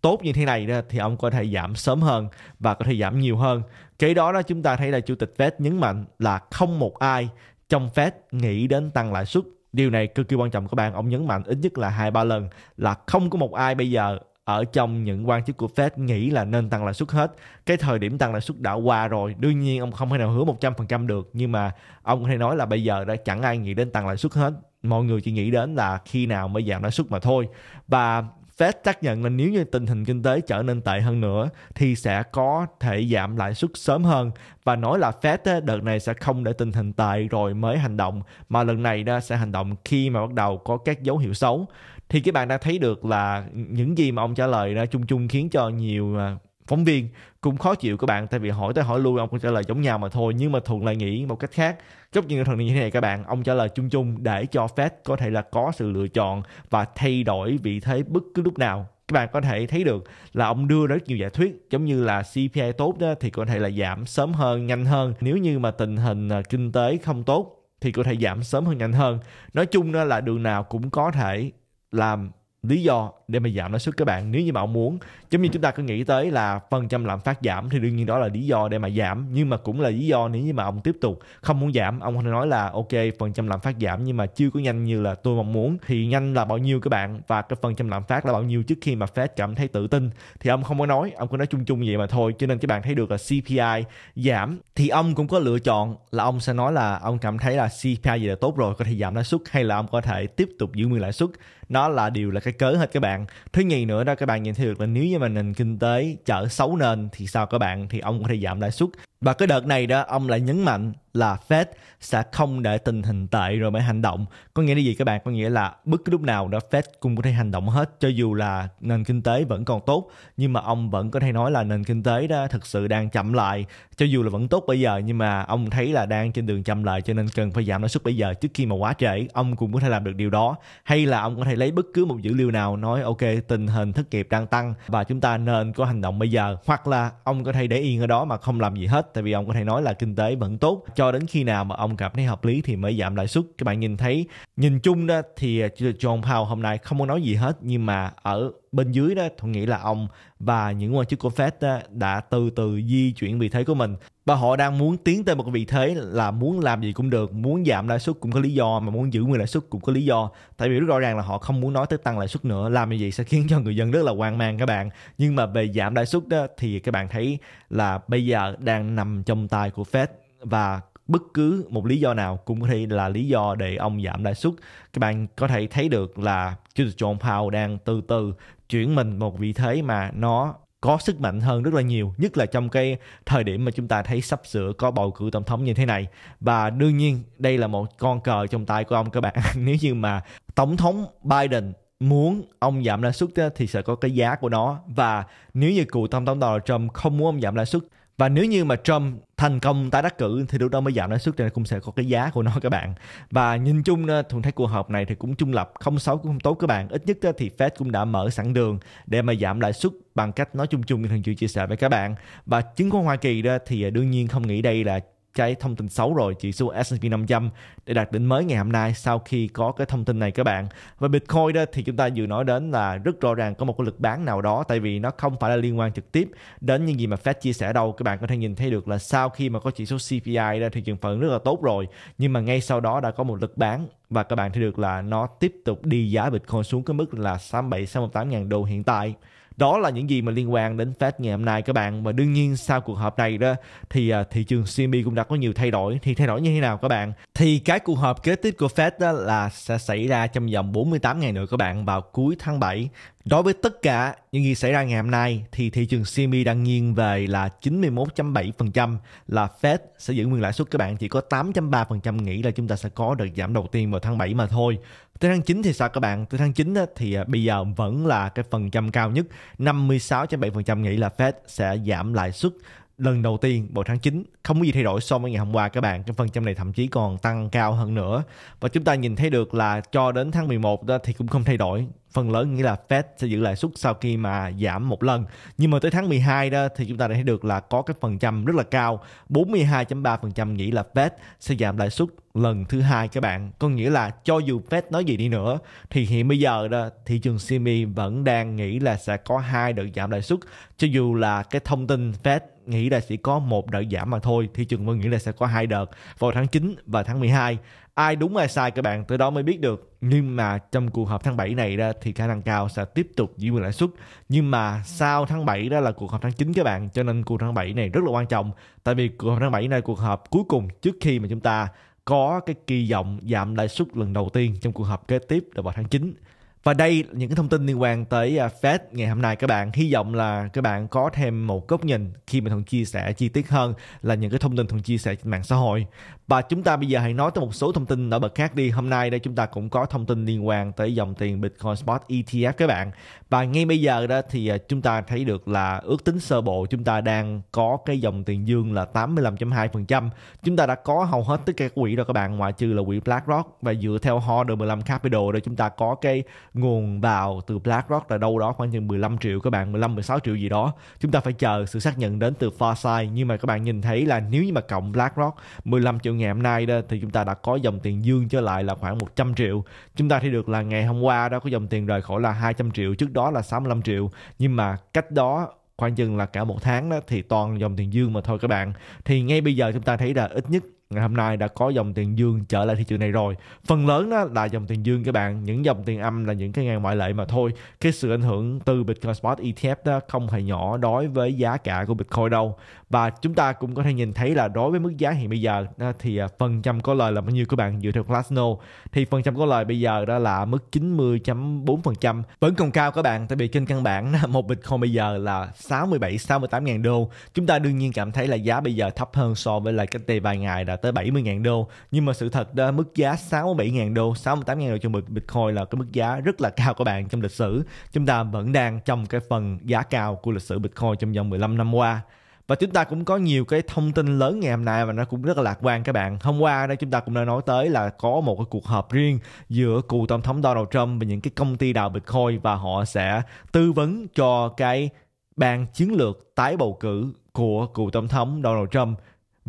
tốt như thế này đó thì ông có thể giảm sớm hơn và có thể giảm nhiều hơn. Kế đó đó chúng ta thấy là chủ tịch Fed nhấn mạnh là không một ai trong Fed nghĩ đến tăng lãi suất. Điều này cực kỳ quan trọng các bạn. Ông nhấn mạnh ít nhất là hai ba lần là không có một ai bây giờ ở trong những quan chức của Fed nghĩ là nên tăng lãi suất hết. Cái thời điểm tăng lãi suất đã qua rồi. Đương nhiên ông không thể nào hứa 100% được nhưng mà ông có thể nói là bây giờ đã chẳng ai nghĩ đến tăng lãi suất hết. Mọi người chỉ nghĩ đến là khi nào mới giảm lãi suất mà thôi. Và Fed xác nhận là nếu như tình hình kinh tế trở nên tệ hơn nữa thì sẽ có thể giảm lãi suất sớm hơn và nói là Fed đợt này sẽ không để tình hình tệ rồi mới hành động mà lần này đó sẽ hành động khi mà bắt đầu có các dấu hiệu xấu thì các bạn đã thấy được là những gì mà ông trả lời đó chung chung khiến cho nhiều à, phóng viên cũng khó chịu các bạn tại vì hỏi tới hỏi lui ông cũng trả lời giống nhau mà thôi nhưng mà thuận lại nghĩ một cách khác Giống như thần như thế này các bạn ông trả lời chung chung để cho Fed có thể là có sự lựa chọn và thay đổi vị thế bất cứ lúc nào các bạn có thể thấy được là ông đưa rất nhiều giả thuyết giống như là CPI tốt đó thì có thể là giảm sớm hơn nhanh hơn nếu như mà tình hình à, kinh tế không tốt thì có thể giảm sớm hơn nhanh hơn nói chung đó là đường nào cũng có thể làm lý do để mà giảm lãi suất các bạn nếu như bạn muốn giống như chúng ta cứ nghĩ tới là phần trăm lạm phát giảm thì đương nhiên đó là lý do để mà giảm nhưng mà cũng là lý do nếu như mà ông tiếp tục không muốn giảm ông có thể nói là ok phần trăm lạm phát giảm nhưng mà chưa có nhanh như là tôi mong muốn thì nhanh là bao nhiêu các bạn và cái phần trăm lạm phát là bao nhiêu trước khi mà Fed cảm thấy tự tin thì ông không có nói ông cứ nói chung chung vậy mà thôi cho nên các bạn thấy được là CPI giảm thì ông cũng có lựa chọn là ông sẽ nói là ông cảm thấy là CPI gì là tốt rồi có thể giảm lãi suất hay là ông có thể tiếp tục giữ nguyên lãi suất nó là điều là cái cớ hết các bạn bạn thứ nhì nữa đó các bạn nhìn thấy được là nếu như mà nền kinh tế chở xấu nền thì sao các bạn thì ông có thể giảm lãi suất và cái đợt này đó ông lại nhấn mạnh là Fed sẽ không để tình hình tệ rồi mới hành động. Có nghĩa là gì các bạn? Có nghĩa là bất cứ lúc nào đó Fed cũng có thể hành động hết cho dù là nền kinh tế vẫn còn tốt nhưng mà ông vẫn có thể nói là nền kinh tế đó thực sự đang chậm lại cho dù là vẫn tốt bây giờ nhưng mà ông thấy là đang trên đường chậm lại cho nên cần phải giảm lãi suất bây giờ trước khi mà quá trễ ông cũng có thể làm được điều đó hay là ông có thể lấy bất cứ một dữ liệu nào nói ok tình hình thất nghiệp đang tăng và chúng ta nên có hành động bây giờ hoặc là ông có thể để yên ở đó mà không làm gì hết tại vì ông có thể nói là kinh tế vẫn tốt cho đến khi nào mà ông cảm thấy hợp lý thì mới giảm lãi suất các bạn nhìn thấy nhìn chung đó thì John Powell hôm nay không muốn nói gì hết nhưng mà ở bên dưới đó tôi nghĩ là ông và những quan chức của Fed đó, đã từ từ di chuyển vị thế của mình và họ đang muốn tiến tới một vị thế là muốn làm gì cũng được muốn giảm lãi suất cũng có lý do mà muốn giữ nguyên lãi suất cũng có lý do tại vì rất rõ ràng là họ không muốn nói tới tăng lãi suất nữa làm như vậy sẽ khiến cho người dân rất là hoang mang các bạn nhưng mà về giảm lãi suất đó thì các bạn thấy là bây giờ đang nằm trong tay của Fed và bất cứ một lý do nào cũng có thể là lý do để ông giảm lãi suất các bạn có thể thấy được là chủ tịch John Powell đang từ từ chuyển mình một vị thế mà nó có sức mạnh hơn rất là nhiều nhất là trong cái thời điểm mà chúng ta thấy sắp sửa có bầu cử tổng thống như thế này và đương nhiên đây là một con cờ trong tay của ông các bạn nếu như mà tổng thống Biden muốn ông giảm lãi suất thì sẽ có cái giá của nó và nếu như cựu tổng thống Donald Trump không muốn ông giảm lãi suất và nếu như mà Trump thành công tái đắc cử thì lúc đó mới giảm lãi suất cho nên cũng sẽ có cái giá của nó các bạn và nhìn chung ờ, thuận thấy cuộc họp này thì cũng trung lập không xấu cũng không tốt các bạn ít nhất ờ, thì Fed cũng đã mở sẵn đường để mà giảm lãi suất bằng cách nói chung chung như thường chia sẻ với các bạn và chứng khoán Hoa Kỳ đó thì ờ, đương nhiên không nghĩ đây là cái thông tin xấu rồi chỉ số S&P 500 để đạt đỉnh mới ngày hôm nay sau khi có cái thông tin này các bạn và Bitcoin đó thì chúng ta vừa nói đến là rất rõ ràng có một cái lực bán nào đó tại vì nó không phải là liên quan trực tiếp đến những gì mà Fed chia sẻ đâu các bạn có thể nhìn thấy được là sau khi mà có chỉ số CPI ra thì trường phận rất là tốt rồi nhưng mà ngay sau đó đã có một lực bán và các bạn thấy được là nó tiếp tục đi giá Bitcoin xuống cái mức là 67 68 ngàn đô hiện tại đó là những gì mà liên quan đến Fed ngày hôm nay các bạn mà đương nhiên sau cuộc họp này đó thì à, thị trường CME cũng đã có nhiều thay đổi thì thay đổi như thế nào các bạn thì cái cuộc họp kế tiếp của Fed đó là sẽ xảy ra trong vòng 48 ngày nữa các bạn vào cuối tháng 7 Đối với tất cả những gì xảy ra ngày hôm nay thì thị trường CME đang nghiêng về là 91.7% là Fed sẽ giữ nguyên lãi suất các bạn chỉ có 8.3% nghĩ là chúng ta sẽ có đợt giảm đầu tiên vào tháng 7 mà thôi. Tới tháng 9 thì sao các bạn? Tới tháng 9 thì à, bây giờ vẫn là cái phần trăm cao nhất. 56.7% nghĩ là Fed sẽ giảm lãi suất lần đầu tiên vào tháng 9 không có gì thay đổi so với ngày hôm qua các bạn cái phần trăm này thậm chí còn tăng cao hơn nữa và chúng ta nhìn thấy được là cho đến tháng 11 đó thì cũng không thay đổi phần lớn nghĩa là Fed sẽ giữ lãi suất sau khi mà giảm một lần nhưng mà tới tháng 12 đó thì chúng ta đã thấy được là có cái phần trăm rất là cao 42.3% nghĩ là Fed sẽ giảm lãi suất lần thứ hai các bạn có nghĩa là cho dù Fed nói gì đi nữa thì hiện bây giờ đó thị trường CME vẫn đang nghĩ là sẽ có hai đợt giảm lãi suất cho dù là cái thông tin Fed nghĩ là sẽ có một đợt giảm mà thôi thị trường vẫn nghĩ là sẽ có hai đợt vào tháng 9 và tháng 12 ai đúng ai sai các bạn từ đó mới biết được nhưng mà trong cuộc họp tháng 7 này đó thì khả năng cao sẽ tiếp tục giữ nguyên lãi suất nhưng mà sau tháng 7 đó là cuộc họp tháng 9 các bạn cho nên cuộc tháng 7 này rất là quan trọng tại vì cuộc họp tháng 7 này cuộc họp cuối cùng trước khi mà chúng ta có cái kỳ vọng giảm lãi suất lần đầu tiên trong cuộc họp kế tiếp là vào tháng 9 và đây là những thông tin liên quan tới à, Fed ngày hôm nay các bạn. Hy vọng là các bạn có thêm một góc nhìn khi mình Thuận chia sẻ chi tiết hơn là những cái thông tin Thuận chia sẻ trên mạng xã hội. Và chúng ta bây giờ hãy nói tới một số thông tin nổi bật khác đi. Hôm nay đây chúng ta cũng có thông tin liên quan tới dòng tiền Bitcoin Spot ETF các bạn. Và ngay bây giờ đó thì à, chúng ta thấy được là ước tính sơ bộ chúng ta đang có cái dòng tiền dương là 85.2%. Chúng ta đã có hầu hết tất cả quỹ rồi các bạn ngoại trừ là quỹ BlackRock và dựa theo Hodl 15 Capital rồi chúng ta có cái nguồn vào từ BlackRock là đâu đó khoảng chừng 15 triệu các bạn 15 16 triệu gì đó chúng ta phải chờ sự xác nhận đến từ Farsight nhưng mà các bạn nhìn thấy là nếu như mà cộng BlackRock 15 triệu ngày hôm nay đó thì chúng ta đã có dòng tiền dương trở lại là khoảng 100 triệu chúng ta thấy được là ngày hôm qua đó có dòng tiền rời khỏi là 200 triệu trước đó là 65 triệu nhưng mà cách đó khoảng chừng là cả một tháng đó thì toàn dòng tiền dương mà thôi các bạn thì ngay bây giờ chúng ta thấy là ít nhất ngày hôm nay đã có dòng tiền dương trở lại thị trường này rồi phần lớn đó là dòng tiền dương các bạn những dòng tiền âm là những cái ngàn ngoại lệ mà thôi cái sự ảnh hưởng từ Bitcoin Spot ETF đó không hề nhỏ đối với giá cả của Bitcoin đâu và chúng ta cũng có thể nhìn thấy là đối với mức giá hiện bây giờ thì à, phần trăm có lời là bao nhiêu các bạn dựa theo Glassno thì phần trăm có lời bây giờ đó là mức 90.4% vẫn còn cao các bạn tại vì trên căn bản một Bitcoin bây giờ là 67 68 ngàn đô chúng ta đương nhiên cảm thấy là giá bây giờ thấp hơn so với là cách đây vài ngày đã tới 70 ngàn đô nhưng mà sự thật đó mức giá 67 ngàn đô 68 ngàn đô cho một Bitcoin là cái mức giá rất là cao các bạn trong lịch sử chúng ta vẫn đang trong cái phần giá cao của lịch sử Bitcoin trong vòng 15 năm qua và chúng ta cũng có nhiều cái thông tin lớn ngày hôm nay mà nó cũng rất là lạc quan các bạn hôm qua đây chúng ta cũng đã nói tới là có một cái cuộc họp riêng giữa cựu tổng thống Donald Trump và những cái công ty đào Bitcoin và họ sẽ tư vấn cho cái ban chiến lược tái bầu cử của cựu tổng thống Donald Trump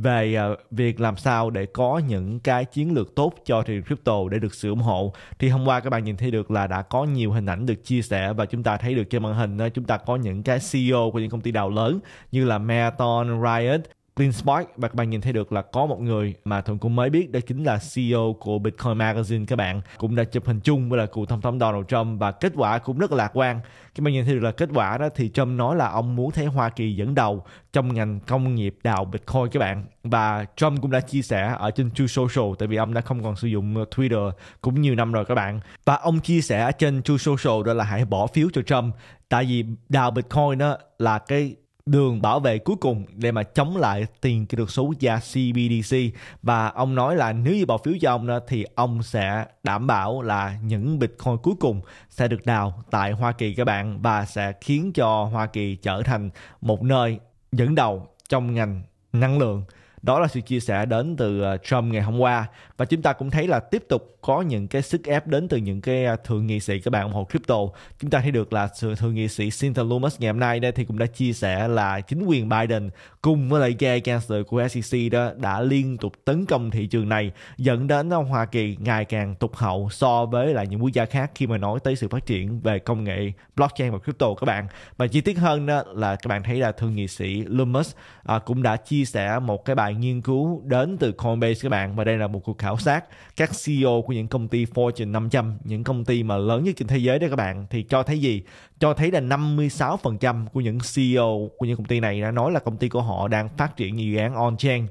về ờ, việc làm sao để có những cái chiến lược tốt cho thị trường crypto để được sự ủng hộ thì hôm qua các bạn nhìn thấy được là đã có nhiều hình ảnh được chia sẻ và chúng ta thấy được trên màn hình ờ, chúng ta có những cái CEO của những công ty đào lớn như là Marathon, Riot Clean Spark và các bạn nhìn thấy được là có một người mà Thuận cũng mới biết đó chính là CEO của Bitcoin Magazine các bạn cũng đã chụp hình chung với là cựu tổng thống Donald Trump và kết quả cũng rất là lạc quan các bạn nhìn thấy được là kết quả đó thì Trump nói là ông muốn thấy Hoa Kỳ dẫn đầu trong ngành công nghiệp đào Bitcoin các bạn và Trump cũng đã chia sẻ ở trên True Social tại vì ông đã không còn sử dụng Twitter cũng nhiều năm rồi các bạn và ông chia sẻ trên True Social đó là hãy bỏ phiếu cho Trump tại vì đào Bitcoin đó là cái đường bảo vệ cuối cùng để mà chống lại tiền kỹ thuật số và CBDC và ông nói là nếu như bỏ phiếu cho ông đó, thì ông sẽ đảm bảo là những Bitcoin cuối cùng sẽ được đào tại Hoa Kỳ các bạn và sẽ khiến cho Hoa Kỳ trở thành một nơi dẫn đầu trong ngành năng lượng. Đó là sự chia sẻ đến từ ờ, Trump ngày hôm qua và chúng ta cũng thấy là tiếp tục có những cái sức ép đến từ những cái à, thượng nghị sĩ các bạn ủng hộ crypto chúng ta thấy được là thượng nghị sĩ Cynthia Lumos ngày hôm nay đây thì cũng đã chia sẻ là chính quyền Biden cùng với lại gai cancer của SEC đó đã liên tục tấn công thị trường này dẫn đến à, Hoa Kỳ ngày càng tụt hậu so với lại những quốc gia khác khi mà nói tới sự phát triển về công nghệ blockchain và crypto các bạn và chi tiết hơn đó là các bạn thấy là thượng nghị sĩ Lumos à, cũng đã chia sẻ một cái bài nghiên cứu đến từ Coinbase các bạn và đây là một cuộc khảo sát các CEO của của những công ty Fortune 500, những công ty mà lớn nhất trên thế giới đó các bạn thì cho thấy gì? Cho thấy là 56% của những CEO của những công ty này đã nói là công ty của họ đang phát triển dự án on-chain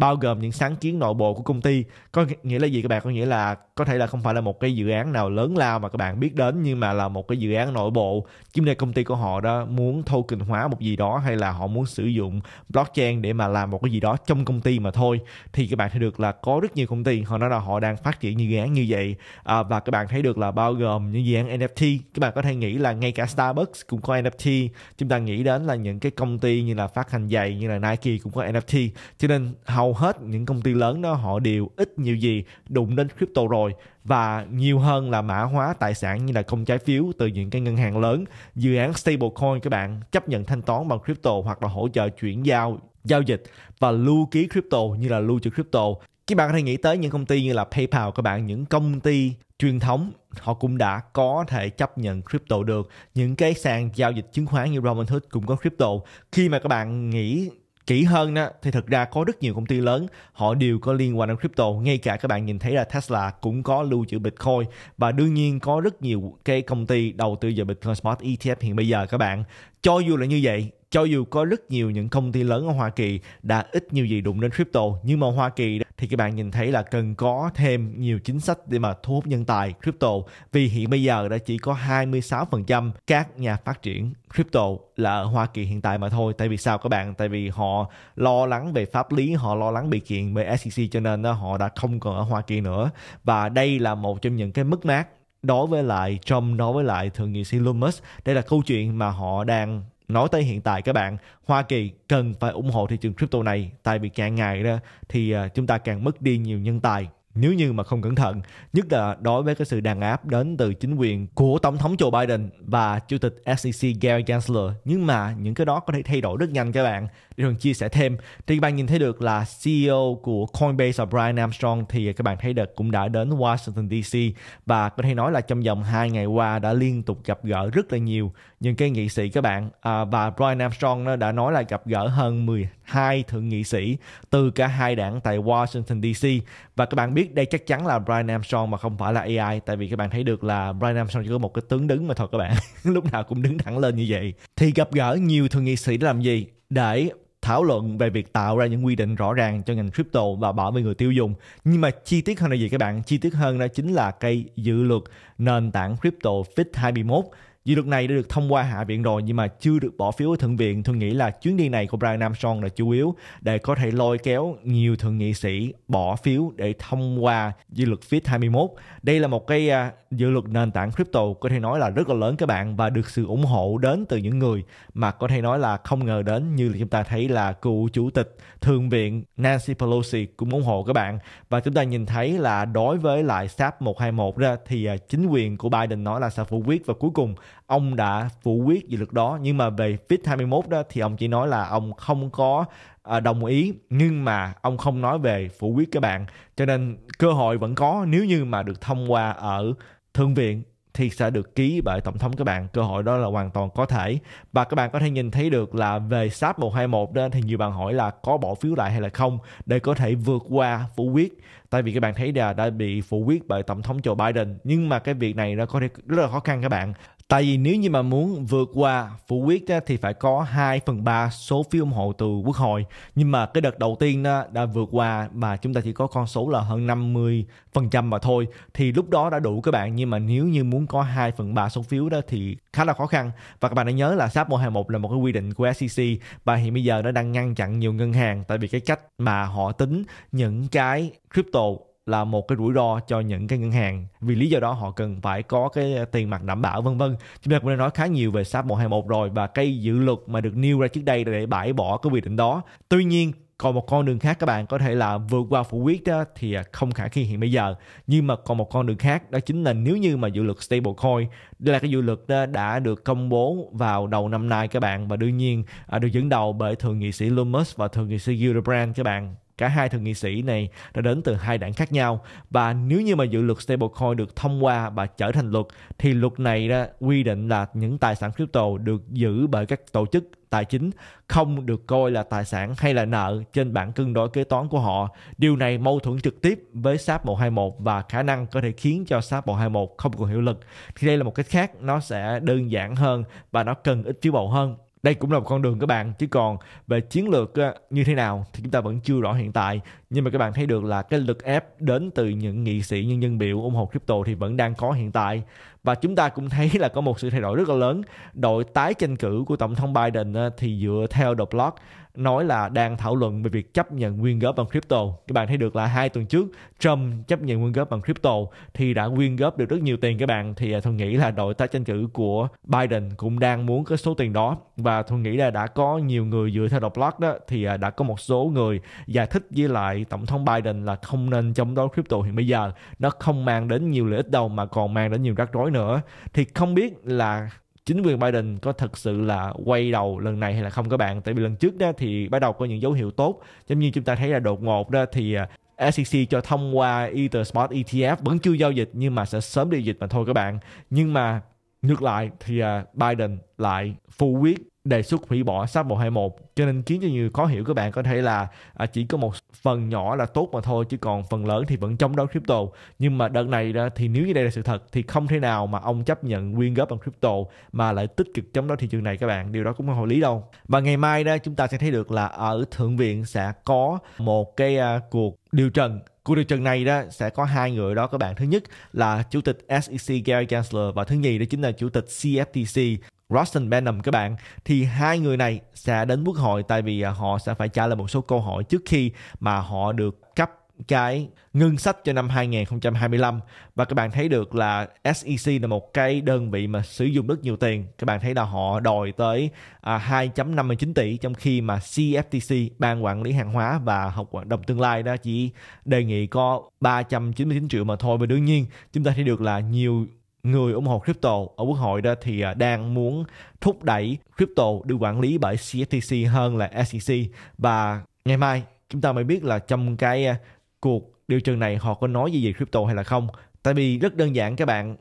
bao gồm những sáng kiến nội bộ của công ty có nghĩa là gì các bạn có nghĩa là có thể là không phải là một cái dự án nào lớn lao mà các bạn biết đến nhưng mà là một cái dự án nội bộ chứ đây công ty của họ đó muốn token hóa một gì đó hay là họ muốn sử dụng blockchain để mà làm một cái gì đó trong công ty mà thôi thì các bạn thấy được là có rất nhiều công ty họ nói là họ đang phát triển những dự án như vậy à, và các bạn thấy được là bao gồm những dự án NFT các bạn có thể nghĩ là ngay cả Starbucks cũng có NFT chúng ta nghĩ đến là những cái công ty như là phát hành giày như là Nike cũng có NFT cho nên hầu hầu hết những công ty lớn đó họ đều ít nhiều gì đụng đến crypto rồi và nhiều hơn là mã hóa tài sản như là công trái phiếu từ những cái ngân hàng lớn dự án stablecoin các bạn chấp nhận thanh toán bằng crypto hoặc là hỗ trợ chuyển giao giao dịch và lưu ký crypto như là lưu trữ crypto các bạn có thể nghĩ tới những công ty như là PayPal các bạn những công ty truyền thống họ cũng đã có thể chấp nhận crypto được những cái sàn giao dịch chứng khoán như Robinhood cũng có crypto khi mà các bạn nghĩ kỹ hơn đó, thì thực ra có rất nhiều công ty lớn họ đều có liên quan đến crypto ngay cả các bạn nhìn thấy là Tesla cũng có lưu trữ Bitcoin và đương nhiên có rất nhiều cái công ty đầu tư vào Bitcoin smart ETF hiện bây giờ các bạn cho dù là như vậy cho dù có rất nhiều những công ty lớn ở Hoa Kỳ đã ít nhiều gì đụng đến crypto nhưng mà Hoa Kỳ thì các bạn nhìn thấy là cần có thêm nhiều chính sách để mà thu hút nhân tài crypto vì hiện bây giờ đã chỉ có 26% các nhà phát triển crypto là ở Hoa Kỳ hiện tại mà thôi tại vì sao các bạn tại vì họ lo lắng về pháp lý họ lo lắng bị kiện bởi SEC cho nên họ đã không còn ở Hoa Kỳ nữa và đây là một trong những cái mất mát đối với lại Trump đối với lại thượng nghị sĩ Lumos đây là câu chuyện mà họ đang nói tới hiện tại các bạn Hoa Kỳ cần phải ủng hộ thị trường crypto này tại vì càng ngày đó thì ờ, chúng ta càng mất đi nhiều nhân tài nếu như mà không cẩn thận nhất là đối với cái sự đàn áp đến từ chính quyền của tổng thống Joe Biden và chủ tịch SEC Gary Gensler nhưng mà những cái đó có thể thay đổi rất nhanh các bạn để thường chia sẻ thêm thì các bạn nhìn thấy được là CEO của Coinbase là Brian Armstrong thì các bạn thấy được cũng đã đến Washington DC và có thể nói là trong vòng 2 ngày qua đã liên tục gặp gỡ rất là nhiều những cái nghị sĩ các bạn à, và Brian Armstrong đã nói là gặp gỡ hơn 10 hai thượng nghị sĩ từ cả hai đảng tại Washington DC và các bạn biết đây chắc chắn là Brian Armstrong mà không phải là AI tại vì các bạn thấy được là Brian Armstrong chỉ có một cái tướng đứng mà thôi các bạn lúc nào cũng đứng thẳng lên như vậy thì gặp gỡ nhiều thượng nghị sĩ để làm gì để thảo luận về việc tạo ra những quy định rõ ràng cho ngành crypto và bảo vệ người tiêu dùng. Nhưng mà chi tiết hơn là gì các bạn? Chi tiết hơn đó chính là cây dự luật nền tảng crypto Fit 21 Dự luật này đã được thông qua Hạ viện rồi nhưng mà chưa được bỏ phiếu ở Thượng viện. Tôi nghĩ là chuyến đi này của Brian Armstrong là chủ yếu để có thể lôi kéo nhiều thượng nghị sĩ bỏ phiếu để thông qua dự luật FIT 21. Đây là một cái à, dự luật nền tảng crypto có thể nói là rất là lớn các bạn và được sự ủng hộ đến từ những người mà có thể nói là không ngờ đến như là chúng ta thấy là cựu chủ tịch Thượng viện Nancy Pelosi cũng ủng hộ các bạn và chúng ta nhìn thấy là đối với lại SAP 121 ra thì à, chính quyền của Biden nói là sẽ phủ quyết và cuối cùng ông đã phủ quyết dự luật đó nhưng mà về fit 21 đó thì ông chỉ nói là ông không có à, đồng ý nhưng mà ông không nói về phủ quyết các bạn cho nên cơ hội vẫn có nếu như mà được thông qua ở thượng viện thì sẽ được ký bởi tổng thống các bạn cơ hội đó là hoàn toàn có thể và các bạn có thể nhìn thấy được là về SAP 121 đó thì nhiều bạn hỏi là có bỏ phiếu lại hay là không để có thể vượt qua phủ quyết tại vì các bạn thấy là đã bị phủ quyết bởi tổng thống Joe Biden nhưng mà cái việc này nó có thể rất là khó khăn các bạn Tại vì nếu như mà muốn vượt qua phủ quyết đó, thì phải có 2 phần 3 số phiếu ủng hộ từ quốc hội. Nhưng mà cái đợt đầu tiên đó đã vượt qua mà chúng ta chỉ có con số là hơn 50% mà thôi. Thì lúc đó đã đủ các bạn. Nhưng mà nếu như muốn có 2 phần 3 số phiếu đó thì khá là khó khăn. Và các bạn đã nhớ là SAP 121 là một cái quy định của SEC và hiện bây giờ nó đang ngăn chặn nhiều ngân hàng tại vì cái cách mà họ tính những cái crypto là một cái rủi ro cho những cái ngân hàng vì lý do đó họ cần phải có cái tiền mặt đảm bảo vân vân chúng ta cũng đã nói khá nhiều về SAP 121 rồi và cái dự luật mà được nêu ra trước đây để bãi bỏ cái quy định đó tuy nhiên còn một con đường khác các bạn có thể là vượt qua phủ quyết đó thì à, không khả thi hiện bây giờ nhưng mà còn một con đường khác đó chính là nếu như mà dự luật stablecoin đây là cái dự luật đó đã được công bố vào đầu năm nay các bạn và đương nhiên à, được dẫn đầu bởi thượng nghị sĩ Lumos và thượng nghị sĩ Gillibrand các bạn Cả hai thượng nghị sĩ này đã đến từ hai đảng khác nhau và nếu như mà dự luật stablecoin được thông qua và trở thành luật thì luật này đó quy định là những tài sản crypto được giữ bởi các tổ chức tài chính không được coi là tài sản hay là nợ trên bảng cân đối kế toán của họ. Điều này mâu thuẫn trực tiếp với SAP 121 và khả năng có thể khiến cho SAP 121 không còn hiệu lực. Thì đây là một cách khác, nó sẽ đơn giản hơn và nó cần ít phiếu bầu hơn đây cũng là một con đường các bạn chứ còn về chiến lược như thế nào thì chúng ta vẫn chưa rõ hiện tại nhưng mà các bạn thấy được là cái lực ép đến từ những nghị sĩ nhân dân biểu ủng hộ crypto thì vẫn đang có hiện tại và chúng ta cũng thấy là có một sự thay đổi rất là lớn đội tái tranh cử của tổng thống Biden thì dựa theo The Block nói là đang thảo luận về việc chấp nhận quyên góp bằng crypto. Các bạn thấy được là hai tuần trước Trump chấp nhận quyên góp bằng crypto thì đã quyên góp được rất nhiều tiền các bạn thì à, tôi nghĩ là đội tá tranh cử của Biden cũng đang muốn cái số tiền đó và tôi nghĩ là đã có nhiều người dựa theo độc blog đó thì à, đã có một số người giải thích với lại tổng thống Biden là không nên chống đối crypto hiện bây giờ nó không mang đến nhiều lợi ích đâu mà còn mang đến nhiều rắc rối nữa thì không biết là chính quyền Biden có thật sự là quay đầu lần này hay là không các bạn tại vì lần trước đó thì bắt đầu có những dấu hiệu tốt giống như chúng ta thấy là đột ngột đó thì à, SEC cho thông qua Ether Spot ETF vẫn chưa giao dịch nhưng mà sẽ sớm đi dịch mà thôi các bạn nhưng mà Ngược lại thì à, Biden lại phủ quyết đề xuất hủy bỏ SAP 121 cho nên khiến cho nhiều khó hiểu các bạn có thể là à, chỉ có một phần nhỏ là tốt mà thôi chứ còn phần lớn thì vẫn chống đối crypto nhưng mà đợt này đó, thì nếu như đây là sự thật thì không thể nào mà ông chấp nhận quyên góp bằng crypto mà lại tích cực chống đối thị trường này các bạn điều đó cũng không hợp lý đâu và ngày mai đó chúng ta sẽ thấy được là ở thượng viện sẽ có một cái à, cuộc điều trần cuộc điều trần này đó sẽ có hai người đó các bạn thứ nhất là chủ tịch SEC Gary Gensler và thứ nhì đó chính là chủ tịch CFTC Rossen Benham các bạn thì hai người này sẽ đến quốc hội tại vì à, họ sẽ phải trả lời một số câu hỏi trước khi mà họ được cấp cái ngân sách cho năm 2025 và các bạn thấy được là SEC là một cái đơn vị mà sử dụng rất nhiều tiền. Các bạn thấy là họ đòi tới à, 2.59 tỷ trong khi mà CFTC ban quản lý hàng hóa và học hoạt động tương lai đó chỉ đề nghị có 399 triệu mà thôi và đương nhiên chúng ta thấy được là nhiều người ủng hộ crypto ở quốc hội đó thì à, đang muốn thúc đẩy crypto được quản lý bởi CFTC hơn là SEC và ngày mai chúng ta mới biết là trong cái à, cuộc điều trần này họ có nói gì về crypto hay là không. Tại vì rất đơn giản các bạn,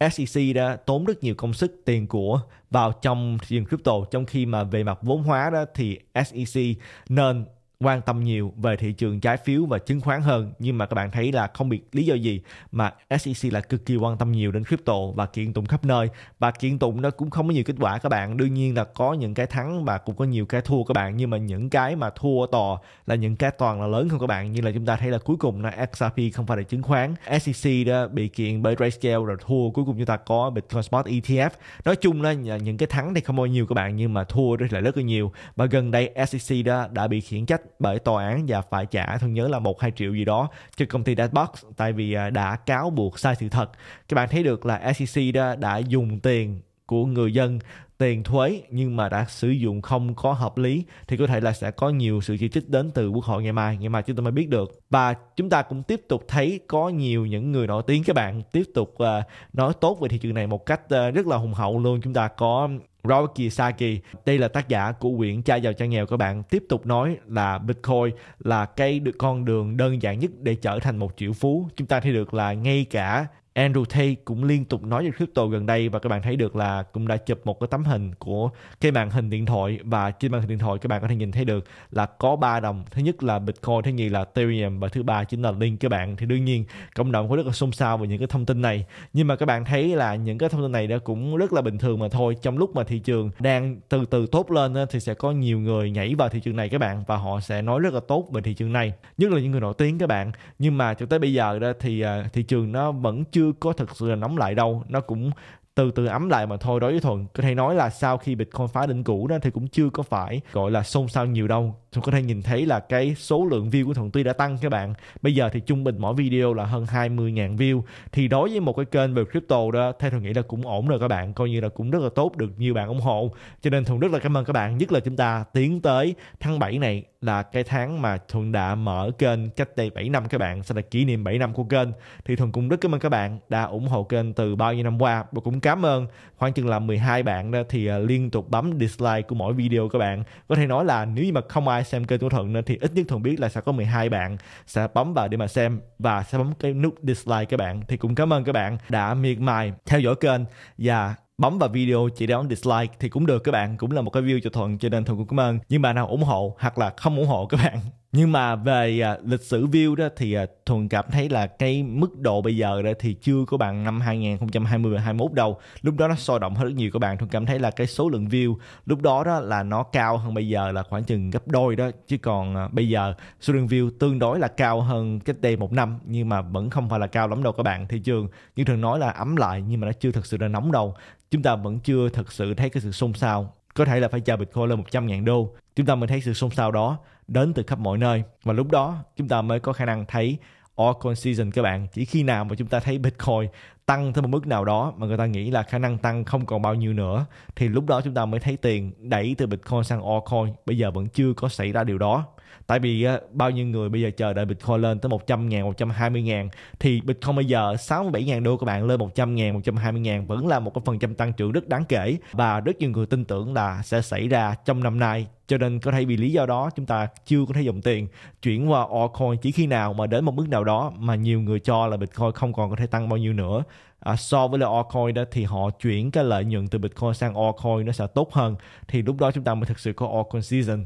SEC đã tốn rất nhiều công sức tiền của vào trong thị trường crypto trong khi mà về mặt vốn hóa đó thì SEC nên quan tâm nhiều về thị trường trái phiếu và chứng khoán hơn nhưng mà các bạn thấy là không biết lý do gì mà SEC là cực kỳ quan tâm nhiều đến crypto và kiện tụng khắp nơi và kiện tụng nó cũng không có nhiều kết quả các bạn đương nhiên là có những cái thắng và cũng có nhiều cái thua các bạn nhưng mà những cái mà thua to là những cái toàn là lớn không các bạn như là chúng ta thấy là cuối cùng là XRP không phải là chứng khoán SEC đó bị kiện bởi Grayscale rồi thua cuối cùng chúng ta có Bitcoin Spot ETF nói chung là những cái thắng thì không bao nhiêu các bạn nhưng mà thua rất là rất là nhiều và gần đây SEC đó đã bị khiển trách bởi tòa án và phải trả thân nhớ là một hai triệu gì đó cho công ty Dashbox tại vì à, đã cáo buộc sai sự thật các bạn thấy được là SEC đã, đã dùng tiền của người dân tiền thuế nhưng mà đã sử dụng không có hợp lý thì có thể là sẽ có nhiều sự chỉ trích đến từ quốc hội ngày mai ngày mai chúng ta mới biết được và chúng ta cũng tiếp tục thấy có nhiều những người nổi tiếng các bạn tiếp tục uh, nói tốt về thị trường này một cách uh, rất là hùng hậu luôn chúng ta có Robert Kiyosaki, đây là tác giả của quyển Cha giàu cha nghèo các bạn, tiếp tục nói là Bitcoin là cái con đường đơn giản nhất để trở thành một triệu phú. Chúng ta thấy được là ngay cả Andrew Tate cũng liên tục nói về crypto gần đây và các bạn thấy được là cũng đã chụp một cái tấm hình của cái màn hình điện thoại và trên màn hình điện thoại các bạn có thể nhìn thấy được là có ba đồng thứ nhất là Bitcoin thứ nhì là Ethereum và thứ ba chính là Link các bạn thì đương nhiên cộng đồng có rất là xôn xao về những cái thông tin này nhưng mà các bạn thấy là những cái thông tin này đã cũng rất là bình thường mà thôi trong lúc mà thị trường đang từ từ tốt lên thì sẽ có nhiều người nhảy vào thị trường này các bạn và họ sẽ nói rất là tốt về thị trường này nhất là những người nổi tiếng các bạn nhưng mà cho tới bây giờ đó thì à, thị trường nó vẫn chưa chưa có thật sự là nóng lại đâu nó cũng từ từ ấm lại mà thôi đối với thuận có thể nói là sau khi bitcoin phá đỉnh cũ đó thì cũng chưa có phải gọi là xôn xao nhiều đâu chúng có thể nhìn thấy là cái số lượng view của Thuận Tuy đã tăng các bạn. Bây giờ thì trung bình mỗi video là hơn 20.000 view. Thì đối với một cái kênh về crypto đó, theo Thuận nghĩ là cũng ổn rồi các bạn. Coi như là cũng rất là tốt, được nhiều bạn ủng hộ. Cho nên Thuận rất là cảm ơn các bạn. Nhất là chúng ta tiến tới tháng 7 này là cái tháng mà Thuận đã mở kênh cách đây 7 năm các bạn. Sẽ là kỷ niệm 7 năm của kênh. Thì Thuận cũng rất cảm ơn các bạn đã ủng hộ kênh từ bao nhiêu năm qua. Và cũng cảm ơn khoảng chừng là 12 bạn đó thì à, liên tục bấm dislike của mỗi video các bạn. Có thể nói là nếu như mà không ai xem kênh của thuận nữa thì ít nhất thuận biết là sẽ có 12 bạn sẽ bấm vào để mà xem và sẽ bấm cái nút dislike các bạn thì cũng cảm ơn các bạn đã miệt mài theo dõi kênh và bấm vào video chỉ để bấm dislike thì cũng được các bạn cũng là một cái view cho thuận cho nên thuận cũng cảm ơn nhưng bạn nào ủng hộ hoặc là không ủng hộ các bạn nhưng mà về à, lịch sử view đó thì à, thuần cảm thấy là cái mức độ bây giờ đó thì chưa có bằng năm 2020 21 đâu lúc đó nó sôi động hơn rất nhiều các bạn thuần cảm thấy là cái số lượng view lúc đó đó là nó cao hơn bây giờ là khoảng chừng gấp đôi đó chứ còn à, bây giờ số lượng view tương đối là cao hơn cách đây một năm nhưng mà vẫn không phải là cao lắm đâu các bạn thị trường như thường nói là ấm lại nhưng mà nó chưa thực sự là nóng đâu chúng ta vẫn chưa thực sự thấy cái sự xôn xao có thể là phải chào Bitcoin lên 100 ngàn đô. Chúng ta mới thấy sự xôn xao đó đến từ khắp mọi nơi và lúc đó chúng ta mới có khả năng thấy altcoin season các bạn chỉ khi nào mà chúng ta thấy bitcoin tăng tới một mức nào đó mà người ta nghĩ là khả năng tăng không còn bao nhiêu nữa thì lúc đó chúng ta mới thấy tiền đẩy từ bitcoin sang altcoin bây giờ vẫn chưa có xảy ra điều đó tại vì bao nhiêu người bây giờ chờ đợi Bitcoin lên tới 100 ngàn 120 ngàn thì Bitcoin bây giờ 67 ngàn đô các bạn lên 100 ngàn 120 ngàn vẫn là một cái phần trăm tăng trưởng rất đáng kể và rất nhiều người tin tưởng là sẽ xảy ra trong năm nay cho nên có thể vì lý do đó chúng ta chưa có thể dòng tiền chuyển qua altcoin chỉ khi nào mà đến một mức nào đó mà nhiều người cho là bitcoin không còn có thể tăng bao nhiêu nữa à, so với là altcoin đó thì họ chuyển cái lợi nhuận từ bitcoin sang altcoin nó sẽ tốt hơn thì lúc đó chúng ta mới thực sự có altcoin season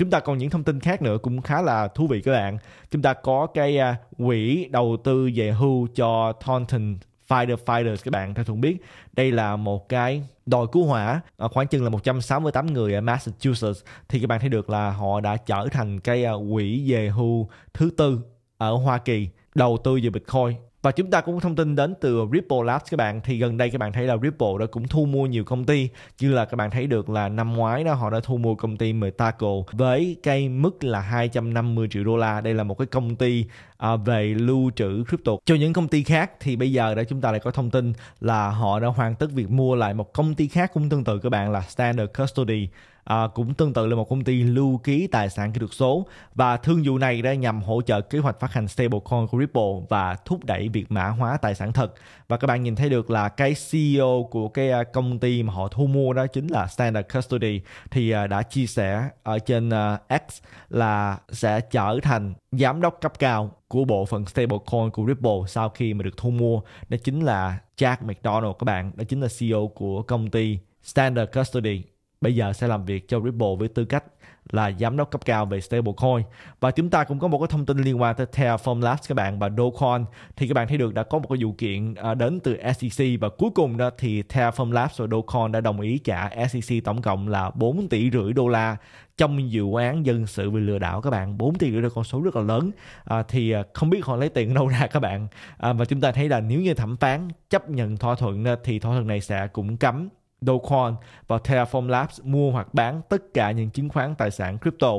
chúng ta còn những thông tin khác nữa cũng khá là thú vị các bạn chúng ta có cái à, quỹ đầu tư về hưu cho Thornton Firefighters các bạn theo thuận biết đây là một cái đội cứu hỏa à, khoảng chừng là 168 người ở Massachusetts thì các bạn thấy được là họ đã trở thành cái à, quỹ về hưu thứ tư ở Hoa Kỳ đầu tư về Bitcoin và chúng ta cũng có thông tin đến từ Ripple Labs các bạn thì gần đây các bạn thấy là Ripple đã cũng thu mua nhiều công ty như là các bạn thấy được là năm ngoái đó họ đã thu mua công ty Metaco với cái mức là 250 triệu đô la đây là một cái công ty à, về lưu trữ crypto cho những công ty khác thì bây giờ đã chúng ta lại có thông tin là họ đã hoàn tất việc mua lại một công ty khác cũng tương tự các bạn là Standard Custody à, cũng tương tự là một công ty lưu ký tài sản kỹ thuật số và thương vụ này đã nhằm hỗ trợ kế hoạch phát hành stablecoin của Ripple và thúc đẩy việc mã hóa tài sản thật và các bạn nhìn thấy được là cái CEO của cái à, công ty mà họ thu mua đó chính là Standard Custody thì à, đã chia sẻ ở trên à, X là sẽ trở thành giám đốc cấp cao của bộ phận stablecoin của Ripple sau khi mà được thu mua đó chính là Jack McDonald các bạn đó chính là CEO của công ty Standard Custody bây giờ sẽ làm việc cho Ripple với tư cách là giám đốc cấp cao về stablecoin và chúng ta cũng có một cái thông tin liên quan tới Terraform Labs các bạn và Dogecoin thì các bạn thấy được đã có một cái vụ kiện à, đến từ SEC và cuối cùng đó thì Terraform Labs và Dogecoin đã đồng ý trả SEC tổng cộng là 4 tỷ rưỡi đô la trong vụ án dân sự về lừa đảo các bạn 4 tỷ rưỡi là con số rất là lớn à, thì à, không biết họ lấy tiền đâu ra các bạn à, và chúng ta thấy là nếu như thẩm phán chấp nhận thỏa thuận thì thỏa thuận này sẽ cũng cấm Dogecoin và Terraform Labs mua hoặc bán tất cả những chứng khoán tài sản crypto.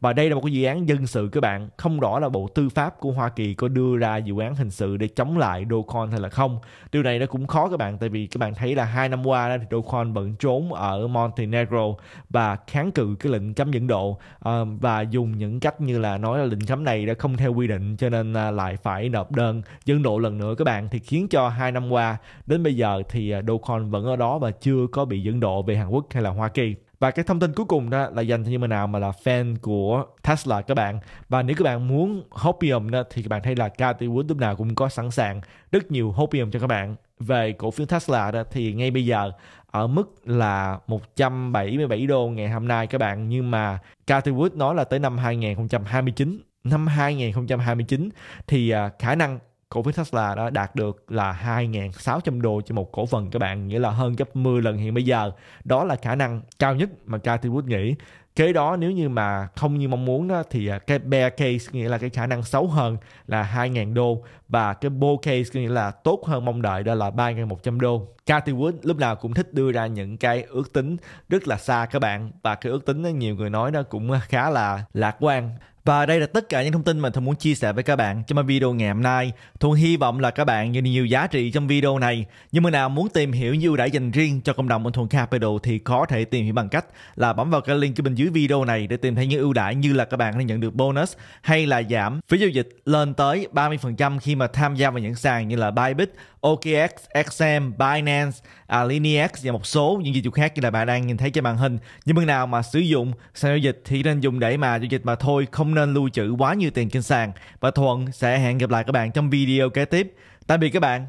Và đây là một cái dự án dân sự các bạn, không rõ là Bộ Tư pháp của Hoa Kỳ có đưa ra dự án hình sự để chống lại Dogecoin hay là không. Điều này nó cũng khó các bạn tại vì các bạn thấy là hai năm qua thì Dogecoin vẫn trốn ở Montenegro và kháng cự cái lệnh cấm dẫn độ ờ, và dùng những cách như là nói là lệnh cấm này đã không theo quy định cho nên à, lại phải nộp đơn dẫn độ lần nữa các bạn thì khiến cho hai năm qua đến bây giờ thì à, Dogecoin vẫn ở đó và chưa có bị dẫn độ về Hàn Quốc hay là Hoa Kỳ và cái thông tin cuối cùng đó là dành cho những bạn nào mà là fan của Tesla các bạn và nếu các bạn muốn hopium đó thì các bạn thấy là Cathy Wood lúc nào cũng có sẵn sàng rất nhiều hopium cho các bạn về cổ phiếu Tesla đó thì ngay bây giờ ở mức là 177 đô ngày hôm nay các bạn nhưng mà Cathy Wood nói là tới năm 2029 năm 2029 thì à, khả năng cổ phiếu Tesla đó đạt được là 2.600 đô cho một cổ phần các bạn nghĩa là hơn gấp 10 lần hiện bây giờ đó là khả năng cao nhất mà Cathy Wood nghĩ kế đó nếu như mà không như mong muốn đó thì à, cái bear case nghĩa là cái khả năng xấu hơn là 2.000 đô và cái bull case nghĩa là tốt hơn mong đợi đó là 3.100 đô Cathy Wood lúc nào cũng thích đưa ra những cái ước tính rất là xa các bạn và cái ước tính đó, nhiều người nói nó cũng khá là lạc quan và đây là tất cả những thông tin mà Thuận muốn chia sẻ với các bạn trong video ngày hôm nay. Thuận hy vọng là các bạn nhận được nhiều giá trị trong video này. Nhưng mà nào muốn tìm hiểu những ưu đãi dành riêng cho cộng đồng bên Thuận Capital thì có thể tìm hiểu bằng cách là bấm vào cái link bên dưới video này để tìm thấy những ưu đãi như là các bạn đang nhận được bonus hay là giảm phí giao dịch lên tới 30% khi mà tham gia vào những sàn như là Bybit, OKX, XM, Binance, Alinex và một số những dịch vụ khác như là bạn đang nhìn thấy trên màn hình. Nhưng mà nào mà sử dụng sàn giao dịch thì nên dùng để mà giao dịch mà thôi không nên lưu trữ quá nhiều tiền trên sàn và Thuận sẽ hẹn gặp lại các bạn trong video kế tiếp. Tạm biệt các bạn.